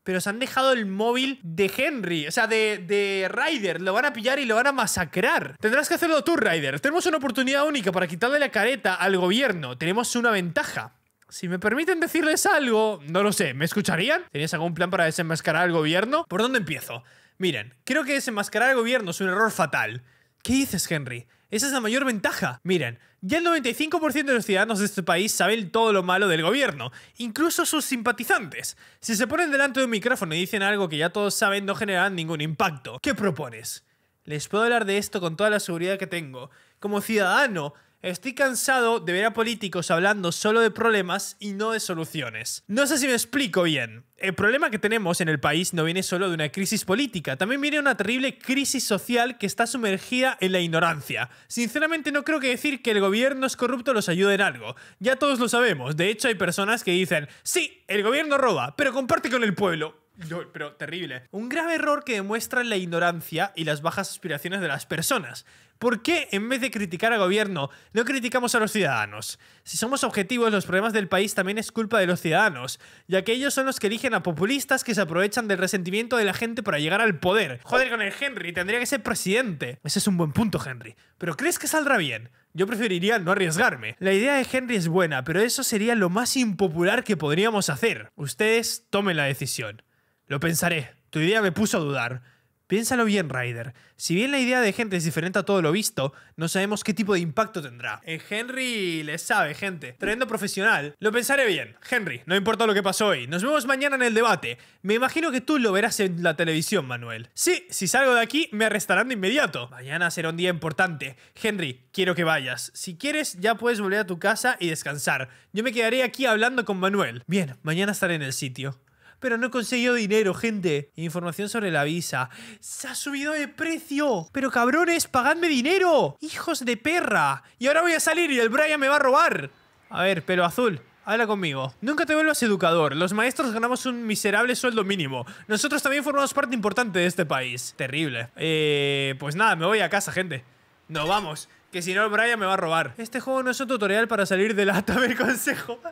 Pero se han dejado el móvil de Henry, o sea, de, de Ryder. Lo van a pillar y lo van a masacrar. Tendrás que hacerlo tú, Ryder. Tenemos una oportunidad única para quitarle la careta al gobierno. Tenemos una ventaja. Si me permiten decirles algo, no lo sé, ¿me escucharían? ¿Tenías algún plan para desenmascarar al gobierno? ¿Por dónde empiezo? Miren, creo que desenmascarar al gobierno es un error fatal. ¿Qué dices, Henry? Esa es la mayor ventaja. Miren, ya el 95% de los ciudadanos de este país saben todo lo malo del gobierno, incluso sus simpatizantes. Si se ponen delante de un micrófono y dicen algo que ya todos saben, no generarán ningún impacto. ¿Qué propones? Les puedo hablar de esto con toda la seguridad que tengo. Como ciudadano, Estoy cansado de ver a políticos hablando solo de problemas y no de soluciones. No sé si me explico bien. El problema que tenemos en el país no viene solo de una crisis política, también viene una terrible crisis social que está sumergida en la ignorancia. Sinceramente no creo que decir que el gobierno es corrupto los ayude en algo. Ya todos lo sabemos, de hecho hay personas que dicen, sí, el gobierno roba, pero comparte con el pueblo pero terrible. Un grave error que demuestra la ignorancia y las bajas aspiraciones de las personas. ¿Por qué, en vez de criticar al gobierno, no criticamos a los ciudadanos? Si somos objetivos, los problemas del país también es culpa de los ciudadanos, ya que ellos son los que eligen a populistas que se aprovechan del resentimiento de la gente para llegar al poder. Joder con el Henry, tendría que ser presidente. Ese es un buen punto, Henry. ¿Pero crees que saldrá bien? Yo preferiría no arriesgarme. La idea de Henry es buena, pero eso sería lo más impopular que podríamos hacer. Ustedes tomen la decisión. Lo pensaré. Tu idea me puso a dudar. Piénsalo bien, Ryder. Si bien la idea de gente es diferente a todo lo visto, no sabemos qué tipo de impacto tendrá. En eh, Henry le sabe, gente. Tremendo profesional. Lo pensaré bien. Henry, no importa lo que pasó hoy. Nos vemos mañana en el debate. Me imagino que tú lo verás en la televisión, Manuel. Sí, si salgo de aquí, me arrestarán de inmediato. Mañana será un día importante. Henry, quiero que vayas. Si quieres, ya puedes volver a tu casa y descansar. Yo me quedaré aquí hablando con Manuel. Bien, mañana estaré en el sitio. Pero no he conseguido dinero, gente. Información sobre la visa. Se ha subido de precio. Pero cabrones, pagadme dinero. Hijos de perra. Y ahora voy a salir y el Brian me va a robar. A ver, pelo azul. Habla conmigo. Nunca te vuelvas educador. Los maestros ganamos un miserable sueldo mínimo. Nosotros también formamos parte importante de este país. Terrible. Eh, pues nada, me voy a casa, gente. No, vamos. Que si no, el Brian me va a robar. Este juego no es un tutorial para salir del ataque consejo.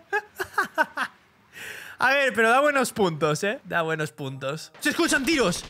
A ver, pero da buenos puntos, ¿eh? Da buenos puntos. ¡Se escuchan tiros!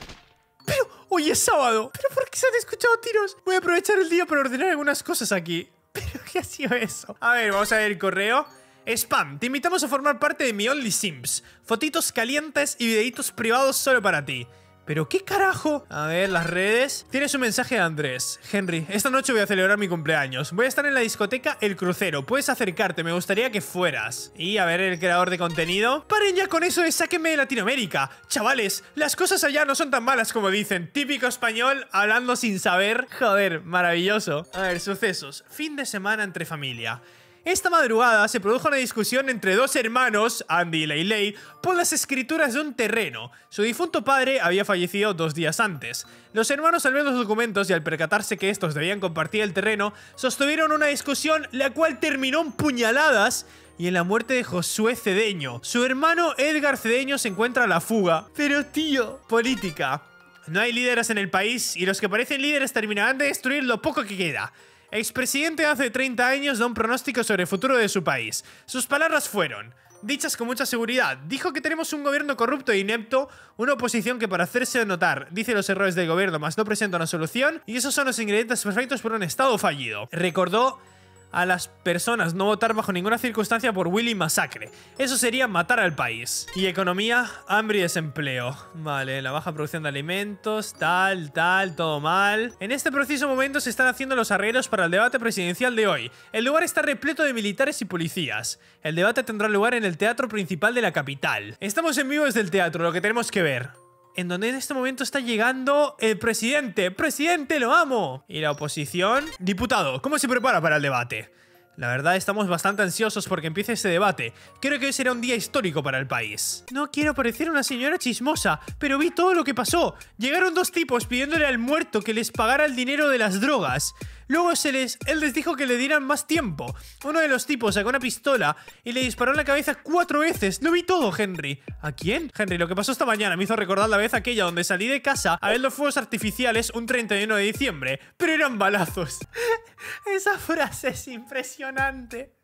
Pero, hoy es sábado. ¿Pero por qué se han escuchado tiros? Voy a aprovechar el día para ordenar algunas cosas aquí. ¿Pero qué ha sido eso? A ver, vamos a ver el correo. Spam, te invitamos a formar parte de mi Only Sims. Fotitos calientes y videitos privados solo para ti. Pero qué carajo. A ver, las redes. Tienes un mensaje de Andrés. Henry, esta noche voy a celebrar mi cumpleaños. Voy a estar en la discoteca El Crucero. Puedes acercarte, me gustaría que fueras. Y a ver, el creador de contenido. Paren ya con eso de sáquenme de Latinoamérica. Chavales, las cosas allá no son tan malas como dicen. Típico español, hablando sin saber. Joder, maravilloso. A ver, sucesos. Fin de semana entre familia. Esta madrugada se produjo una discusión entre dos hermanos, Andy y Leilei, por las escrituras de un terreno. Su difunto padre había fallecido dos días antes. Los hermanos al ver los documentos y al percatarse que estos debían compartir el terreno, sostuvieron una discusión la cual terminó en puñaladas y en la muerte de Josué Cedeño. Su hermano Edgar Cedeño se encuentra a la fuga. Pero tío, política. No hay líderes en el país y los que parecen líderes terminarán de destruir lo poco que queda. Expresidente hace 30 años da un pronóstico sobre el futuro de su país. Sus palabras fueron, dichas con mucha seguridad, dijo que tenemos un gobierno corrupto e inepto, una oposición que para hacerse notar dice los errores del gobierno mas no presenta una solución, y esos son los ingredientes perfectos para un Estado fallido. Recordó a las personas no votar bajo ninguna circunstancia por Willy Masacre. Eso sería matar al país. Y economía, hambre y desempleo. Vale, la baja producción de alimentos, tal, tal, todo mal. En este preciso momento se están haciendo los arreglos para el debate presidencial de hoy. El lugar está repleto de militares y policías. El debate tendrá lugar en el teatro principal de la capital. Estamos en vivo desde el teatro, lo que tenemos que ver en donde en este momento está llegando el presidente. ¡Presidente, lo amo! Y la oposición... Diputado, ¿cómo se prepara para el debate? La verdad estamos bastante ansiosos porque empiece este debate. Creo que hoy será un día histórico para el país. No quiero parecer una señora chismosa, pero vi todo lo que pasó. Llegaron dos tipos pidiéndole al muerto que les pagara el dinero de las drogas. Luego se les, él les dijo que le dieran más tiempo. Uno de los tipos sacó una pistola y le disparó en la cabeza cuatro veces. Lo vi todo, Henry. ¿A quién? Henry, lo que pasó esta mañana me hizo recordar la vez aquella donde salí de casa a ver los fuegos artificiales un 31 de diciembre. Pero eran balazos. Esa frase es impresionante.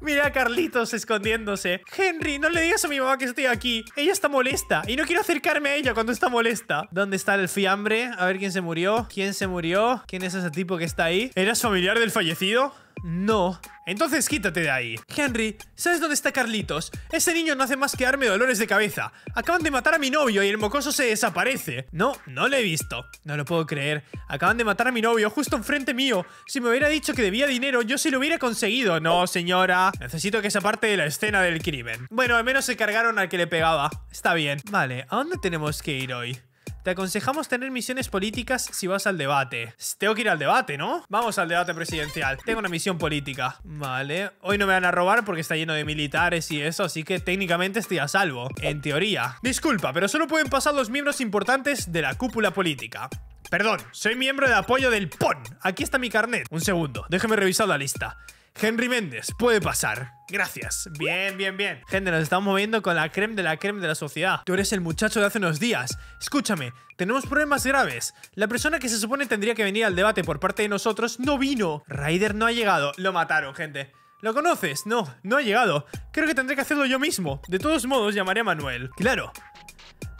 Mira a Carlitos escondiéndose. Henry, no le digas a mi mamá que estoy aquí. Ella está molesta y no quiero acercarme a ella cuando está molesta. ¿Dónde está el fiambre? A ver quién se murió. ¿Quién se murió? ¿Quién es ese tipo que está ahí? ¿Eras familiar del fallecido? No. Entonces quítate de ahí. Henry, ¿sabes dónde está Carlitos? Ese niño no hace más que darme dolores de cabeza. Acaban de matar a mi novio y el mocoso se desaparece. No, no lo he visto. No lo puedo creer. Acaban de matar a mi novio justo enfrente mío. Si me hubiera dicho que debía dinero, yo sí lo hubiera conseguido. No, señora. Necesito que se aparte de la escena del crimen. Bueno, al menos se cargaron al que le pegaba. Está bien. Vale, ¿a dónde tenemos que ir hoy? Te aconsejamos tener misiones políticas si vas al debate. Tengo que ir al debate, ¿no? Vamos al debate presidencial. Tengo una misión política. Vale. Hoy no me van a robar porque está lleno de militares y eso, así que técnicamente estoy a salvo. En teoría. Disculpa, pero solo pueden pasar los miembros importantes de la cúpula política. Perdón, soy miembro de apoyo del PON. Aquí está mi carnet. Un segundo, déjeme revisar la lista. Henry Méndez, puede pasar. Gracias. Bien, bien, bien. Gente, nos estamos moviendo con la creme de la creme de la sociedad. Tú eres el muchacho de hace unos días. Escúchame, tenemos problemas graves. La persona que se supone tendría que venir al debate por parte de nosotros no vino. Raider no ha llegado. Lo mataron, gente. ¿Lo conoces? No, no ha llegado. Creo que tendré que hacerlo yo mismo. De todos modos, llamaré a Manuel. Claro.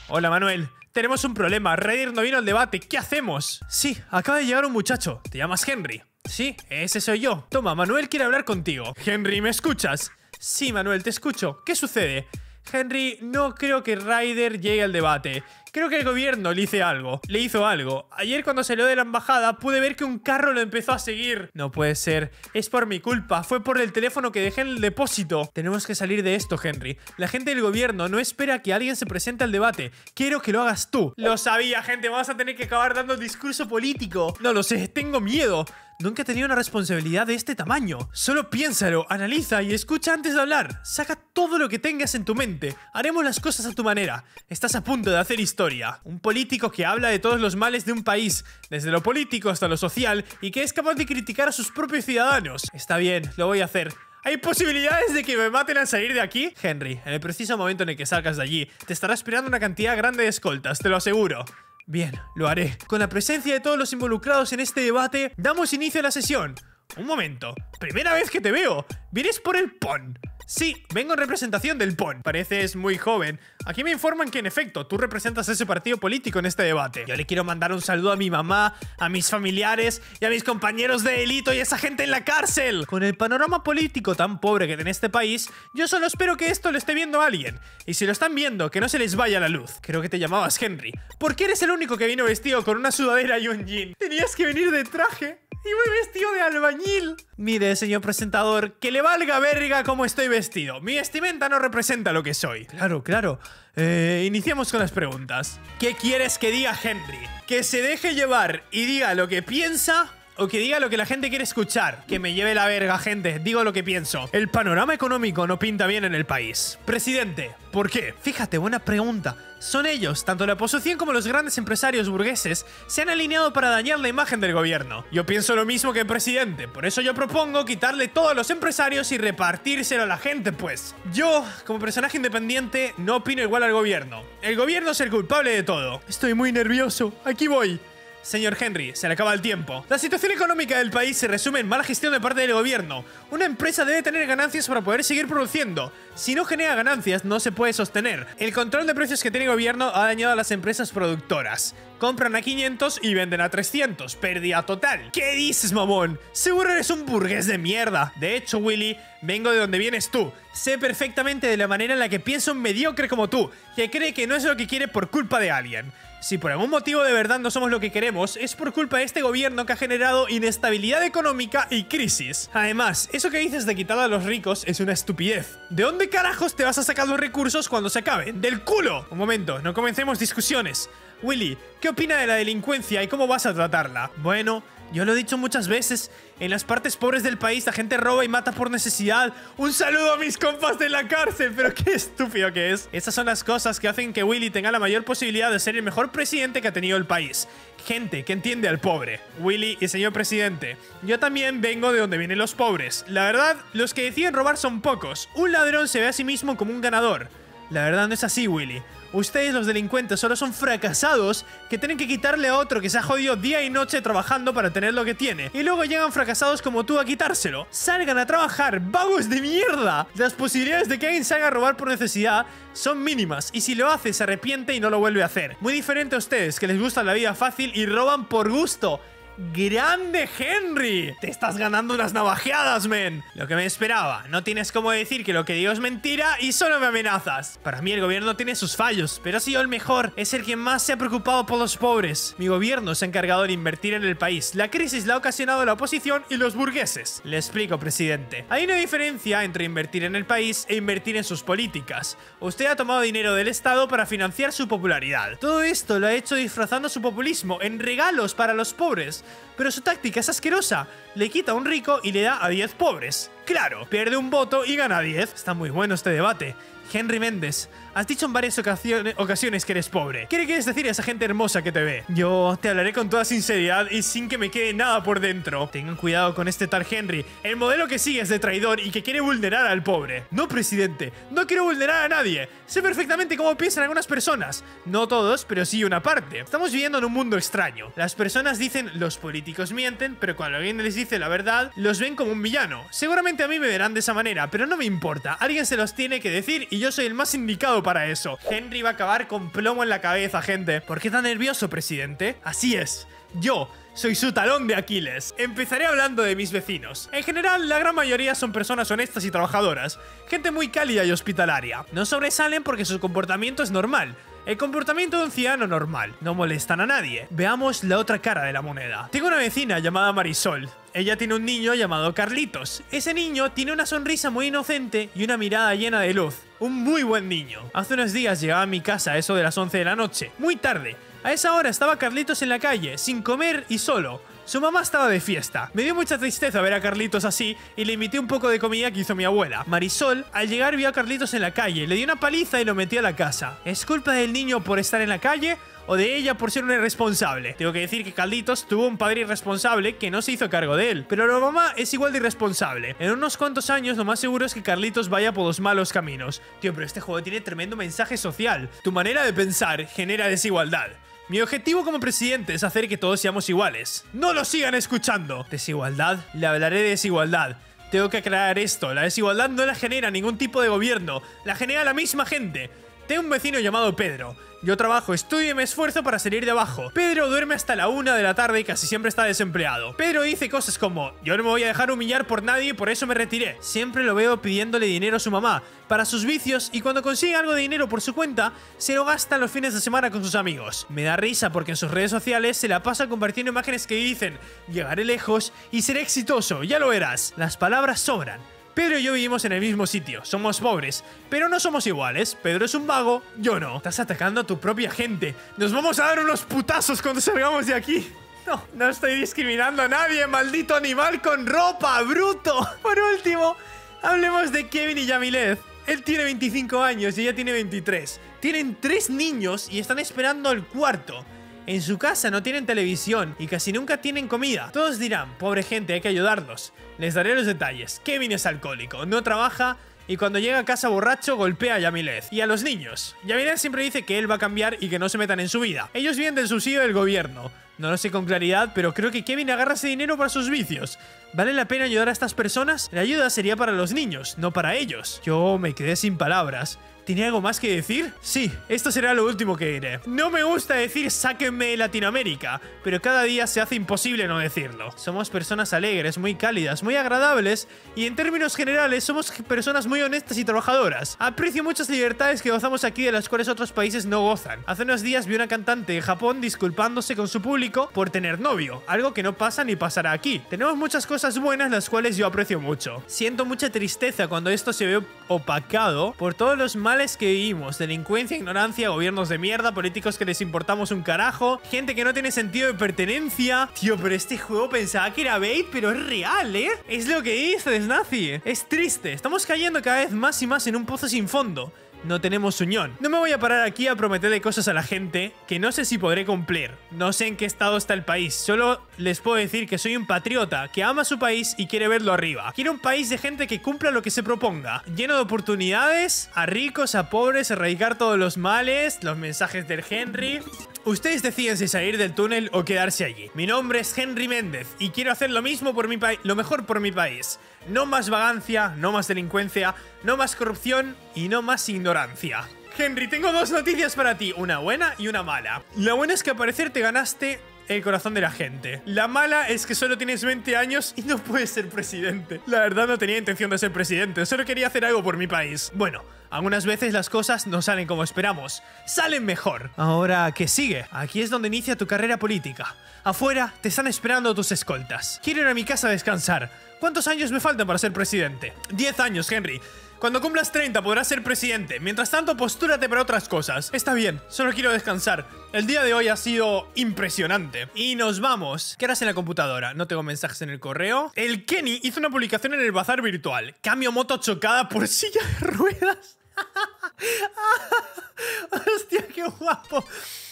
Hola, Manuel. Tenemos un problema. Raider no vino al debate. ¿Qué hacemos? Sí, acaba de llegar un muchacho. Te llamas Henry. Sí, ese soy yo. Toma, Manuel quiere hablar contigo. Henry, ¿me escuchas? Sí, Manuel, te escucho. ¿Qué sucede? Henry, no creo que Ryder llegue al debate. Creo que el gobierno le hice algo. Le hizo algo. Ayer cuando salió de la embajada pude ver que un carro lo empezó a seguir. No puede ser. Es por mi culpa. Fue por el teléfono que dejé en el depósito. Tenemos que salir de esto, Henry. La gente del gobierno no espera que alguien se presente al debate. Quiero que lo hagas tú. Lo sabía, gente. Vamos a tener que acabar dando discurso político. No lo sé. Tengo miedo. Nunca he tenido una responsabilidad de este tamaño. Solo piénsalo, analiza y escucha antes de hablar. Saca todo lo que tengas en tu mente. Haremos las cosas a tu manera. Estás a punto de hacer historia un político que habla de todos los males de un país, desde lo político hasta lo social, y que es capaz de criticar a sus propios ciudadanos. Está bien, lo voy a hacer. ¿Hay posibilidades de que me maten al salir de aquí? Henry, en el preciso momento en el que salgas de allí, te estará esperando una cantidad grande de escoltas, te lo aseguro. Bien, lo haré. Con la presencia de todos los involucrados en este debate, damos inicio a la sesión. Un momento, primera vez que te veo. ¿Vienes por el PON? Sí, vengo en representación del PON. Pareces muy joven. Aquí me informan que en efecto, tú representas a ese partido político en este debate. Yo le quiero mandar un saludo a mi mamá, a mis familiares y a mis compañeros de delito y a esa gente en la cárcel. Con el panorama político tan pobre que tiene este país, yo solo espero que esto lo esté viendo alguien. Y si lo están viendo, que no se les vaya la luz. Creo que te llamabas Henry. ¿Por qué eres el único que vino vestido con una sudadera y un jean? Tenías que venir de traje. ¡Y voy vestido de albañil. Mire, señor presentador, que le valga verga cómo estoy vestido. Mi vestimenta no representa lo que soy. Claro, claro. Iniciamos eh, iniciemos con las preguntas. ¿Qué quieres que diga Henry? ¿Que se deje llevar y diga lo que piensa? o que diga lo que la gente quiere escuchar. Que me lleve la verga, gente. Digo lo que pienso. El panorama económico no pinta bien en el país. Presidente, ¿por qué? Fíjate, buena pregunta. Son ellos, tanto la oposición como los grandes empresarios burgueses, se han alineado para dañar la imagen del gobierno. Yo pienso lo mismo que el presidente, por eso yo propongo quitarle todos los empresarios y repartírselo a la gente, pues. Yo, como personaje independiente, no opino igual al gobierno. El gobierno es el culpable de todo. Estoy muy nervioso. Aquí voy. Señor Henry, se le acaba el tiempo. La situación económica del país se resume en mala gestión de parte del gobierno. Una empresa debe tener ganancias para poder seguir produciendo. Si no genera ganancias, no se puede sostener. El control de precios que tiene el gobierno ha dañado a las empresas productoras. Compran a 500 y venden a 300. Pérdida total. ¿Qué dices, mamón? Seguro eres un burgués de mierda. De hecho, Willy, vengo de donde vienes tú. Sé perfectamente de la manera en la que piensa un mediocre como tú, que cree que no es lo que quiere por culpa de alguien. Si por algún motivo de verdad no somos lo que queremos, es por culpa de este gobierno que ha generado inestabilidad económica y crisis. Además, eso que dices de quitar a los ricos es una estupidez. ¿De dónde carajos te vas a sacar los recursos cuando se acaben? ¡Del culo! Un momento, no comencemos discusiones. Willy, ¿qué opina de la delincuencia y cómo vas a tratarla? Bueno, yo lo he dicho muchas veces, en las partes pobres del país la gente roba y mata por necesidad. Un saludo a mis compas de la cárcel, pero qué estúpido que es. Estas son las cosas que hacen que Willy tenga la mayor posibilidad de ser el mejor presidente que ha tenido el país. Gente que entiende al pobre. Willy y señor presidente, yo también vengo de donde vienen los pobres. La verdad, los que deciden robar son pocos. Un ladrón se ve a sí mismo como un ganador. La verdad no es así, Willy. Ustedes los delincuentes solo son fracasados que tienen que quitarle a otro que se ha jodido día y noche trabajando para tener lo que tiene. Y luego llegan fracasados como tú a quitárselo. Salgan a trabajar, vagos de mierda. Las posibilidades de que alguien salga a robar por necesidad son mínimas. Y si lo hace, se arrepiente y no lo vuelve a hacer. Muy diferente a ustedes, que les gusta la vida fácil y roban por gusto. ¡Grande Henry! Te estás ganando unas navajeadas, men. Lo que me esperaba. No tienes cómo decir que lo que digo es mentira y solo me amenazas. Para mí el gobierno tiene sus fallos, pero ha sido el mejor. Es el que más se ha preocupado por los pobres. Mi gobierno se ha encargado de invertir en el país. La crisis la ha ocasionado la oposición y los burgueses. Le explico, presidente. Hay una diferencia entre invertir en el país e invertir en sus políticas. Usted ha tomado dinero del Estado para financiar su popularidad. Todo esto lo ha hecho disfrazando su populismo en regalos para los pobres pero su táctica es asquerosa. Le quita a un rico y le da a 10 pobres. Claro, pierde un voto y gana 10. Está muy bueno este debate. Henry Méndez, Has dicho en varias ocasiones, que eres pobre. ¿Qué le quieres decir a esa gente hermosa que te ve? Yo te hablaré con toda sinceridad y sin que me quede nada por dentro. Tengan cuidado con este tal Henry, el modelo que sigue es de traidor y que quiere vulnerar al pobre. No, presidente, no quiero vulnerar a nadie. Sé perfectamente cómo piensan algunas personas. No todos, pero sí una parte. Estamos viviendo en un mundo extraño. Las personas dicen los políticos mienten, pero cuando alguien les dice la verdad, los ven como un villano. Seguramente a mí me verán de esa manera, pero no me importa. Alguien se los tiene que decir y yo soy el más indicado para eso. Henry va a acabar con plomo en la cabeza, gente. ¿Por qué tan nervioso, presidente? Así es. Yo soy su talón de Aquiles. Empezaré hablando de mis vecinos. En general, la gran mayoría son personas honestas y trabajadoras, gente muy cálida y hospitalaria. No sobresalen porque su comportamiento es normal, el comportamiento de un ciano normal, no molestan a nadie. Veamos la otra cara de la moneda. Tengo una vecina llamada Marisol. Ella tiene un niño llamado Carlitos. Ese niño tiene una sonrisa muy inocente y una mirada llena de luz. Un muy buen niño. Hace unos días llegaba a mi casa a eso de las 11 de la noche, muy tarde. A esa hora estaba Carlitos en la calle, sin comer y solo. Su mamá estaba de fiesta. Me dio mucha tristeza ver a Carlitos así y le imité un poco de comida que hizo mi abuela. Marisol, al llegar, vio a Carlitos en la calle, le dio una paliza y lo metió a la casa. ¿Es culpa del niño por estar en la calle o de ella por ser un irresponsable. Tengo que decir que Carlitos tuvo un padre irresponsable que no se hizo cargo de él, pero la mamá es igual de irresponsable. En unos cuantos años lo más seguro es que Carlitos vaya por los malos caminos. Tío, pero este juego tiene tremendo mensaje social. Tu manera de pensar genera desigualdad. Mi objetivo como presidente es hacer que todos seamos iguales. ¡No lo sigan escuchando! Desigualdad, le hablaré de desigualdad. Tengo que aclarar esto, la desigualdad no la genera ningún tipo de gobierno, la genera la misma gente. Tengo un vecino llamado Pedro, yo trabajo, estudio y me esfuerzo para salir de abajo. Pedro duerme hasta la una de la tarde y casi siempre está desempleado. Pedro dice cosas como, yo no me voy a dejar humillar por nadie y por eso me retiré. Siempre lo veo pidiéndole dinero a su mamá para sus vicios y cuando consigue algo de dinero por su cuenta, se lo gasta los fines de semana con sus amigos. Me da risa porque en sus redes sociales se la pasa compartiendo imágenes que dicen, llegaré lejos y seré exitoso, ya lo verás. Las palabras sobran. Pedro y yo vivimos en el mismo sitio, somos pobres, pero no somos iguales. Pedro es un vago, yo no. Estás atacando a tu propia gente. Nos vamos a dar unos putazos cuando salgamos de aquí. No, no estoy discriminando a nadie, maldito animal con ropa, bruto. Por último, hablemos de Kevin y Yamilet. Él tiene 25 años y ella tiene 23. Tienen tres niños y están esperando el cuarto. En su casa no tienen televisión y casi nunca tienen comida. Todos dirán, pobre gente, hay que ayudarlos. Les daré los detalles. Kevin es alcohólico, no trabaja y cuando llega a casa borracho golpea a Yamileth. y a los niños. Yamilet siempre dice que él va a cambiar y que no se metan en su vida. Ellos vienen del subsidio del gobierno. No lo sé con claridad, pero creo que Kevin agarra ese dinero para sus vicios. ¿Vale la pena ayudar a estas personas? La ayuda sería para los niños, no para ellos. Yo me quedé sin palabras. ¿Tiene algo más que decir? Sí, esto será lo último que diré. No me gusta decir sáquenme Latinoamérica, pero cada día se hace imposible no decirlo. Somos personas alegres, muy cálidas, muy agradables y en términos generales somos personas muy honestas y trabajadoras. Aprecio muchas libertades que gozamos aquí de las cuales otros países no gozan. Hace unos días vi una cantante de Japón disculpándose con su público por tener novio, algo que no pasa ni pasará aquí. Tenemos muchas cosas buenas las cuales yo aprecio mucho. Siento mucha tristeza cuando esto se ve opacado por todos los males que vivimos. Delincuencia, ignorancia, gobiernos de mierda, políticos que les importamos un carajo, gente que no tiene sentido de pertenencia. Tío, pero este juego pensaba que era bait, pero es real, ¿eh? Es lo que dices, Nazi. Es triste. Estamos cayendo cada vez más y más en un pozo sin fondo no tenemos unión. No me voy a parar aquí a prometerle cosas a la gente que no sé si podré cumplir. No sé en qué estado está el país. Solo les puedo decir que soy un patriota que ama su país y quiere verlo arriba. Quiero un país de gente que cumpla lo que se proponga. Lleno de oportunidades, a ricos, a pobres, erradicar todos los males, los mensajes del Henry. Ustedes deciden si salir del túnel o quedarse allí. Mi nombre es Henry Méndez y quiero hacer lo mismo por mi país, lo mejor por mi país. No más vagancia, no más delincuencia, no más corrupción y no más ignorancia. Henry, tengo dos noticias para ti, una buena y una mala. La buena es que al parecer te ganaste el corazón de la gente. La mala es que solo tienes 20 años y no puedes ser presidente. La verdad no tenía intención de ser presidente, solo quería hacer algo por mi país. Bueno, algunas veces las cosas no salen como esperamos, salen mejor. Ahora, ¿qué sigue? Aquí es donde inicia tu carrera política. Afuera te están esperando tus escoltas. Quiero ir a mi casa a descansar. ¿Cuántos años me faltan para ser presidente? 10 años, Henry. Cuando cumplas 30 podrás ser presidente. Mientras tanto, postúrate para otras cosas. Está bien, solo quiero descansar. El día de hoy ha sido impresionante. Y nos vamos. ¿Qué harás en la computadora? No tengo mensajes en el correo. El Kenny hizo una publicación en el bazar virtual. Cambio moto chocada por silla de ruedas. Hostia, qué guapo.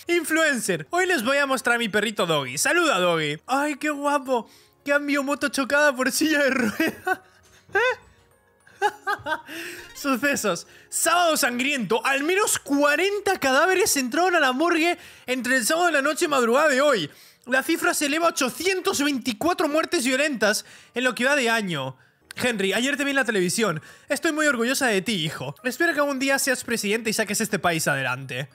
Influencer, hoy les voy a mostrar a mi perrito Doggy. Saluda, Doggy. Ay, qué guapo. Cambio moto chocada por silla de ruedas. ¿Eh? Sucesos. Sábado sangriento. Al menos 40 cadáveres entraron a la morgue entre el sábado de la noche y madrugada de hoy. La cifra se eleva a 824 muertes violentas en lo que va de año. Henry, ayer te vi en la televisión. Estoy muy orgullosa de ti, hijo. Espero que algún día seas presidente y saques este país adelante.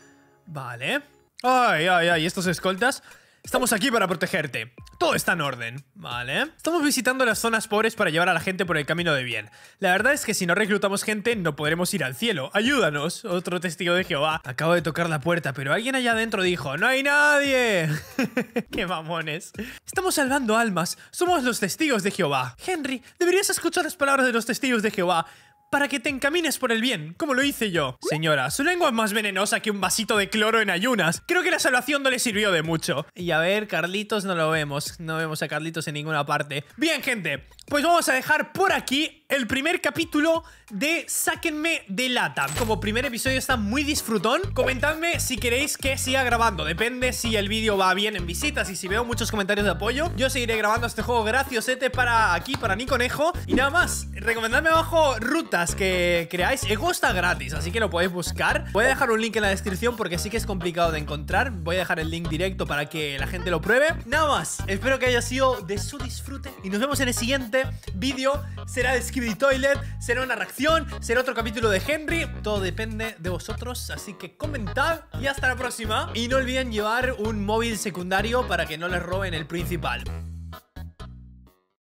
Vale. Ay, ay, ay, estos escoltas. Estamos aquí para protegerte. Todo está en orden, ¿vale? Estamos visitando las zonas pobres para llevar a la gente por el camino de bien. La verdad es que si no reclutamos gente, no podremos ir al cielo. Ayúdanos, otro testigo de Jehová. Acabo de tocar la puerta, pero alguien allá adentro dijo, ¡No hay nadie! ¡Qué mamones! Estamos salvando almas. Somos los testigos de Jehová. Henry, deberías escuchar las palabras de los testigos de Jehová para que te encamines por el bien, como lo hice yo. Señora, su lengua es más venenosa que un vasito de cloro en ayunas. Creo que la salvación no le sirvió de mucho. Y a ver, Carlitos no lo vemos. No vemos a Carlitos en ninguna parte. Bien, gente, pues vamos a dejar por aquí el primer capítulo de Sáquenme de Lata. Como primer episodio está muy disfrutón. Comentadme si queréis que siga grabando. Depende si el vídeo va bien en visitas y si veo muchos comentarios de apoyo. Yo seguiré grabando este juego graciosete para aquí, para conejo Y nada más, recomendadme abajo rutas que creáis. Ego está gratis, así que lo podéis buscar. Voy a dejar un link en la descripción porque sí que es complicado de encontrar. Voy a dejar el link directo para que la gente lo pruebe. Nada más, espero que haya sido de su disfrute. Y nos vemos en el siguiente vídeo. Será descrito Toilet, será una reacción, será otro capítulo de Henry, todo depende de vosotros, así que comentad y hasta la próxima. Y no olviden llevar un móvil secundario para que no les roben el principal.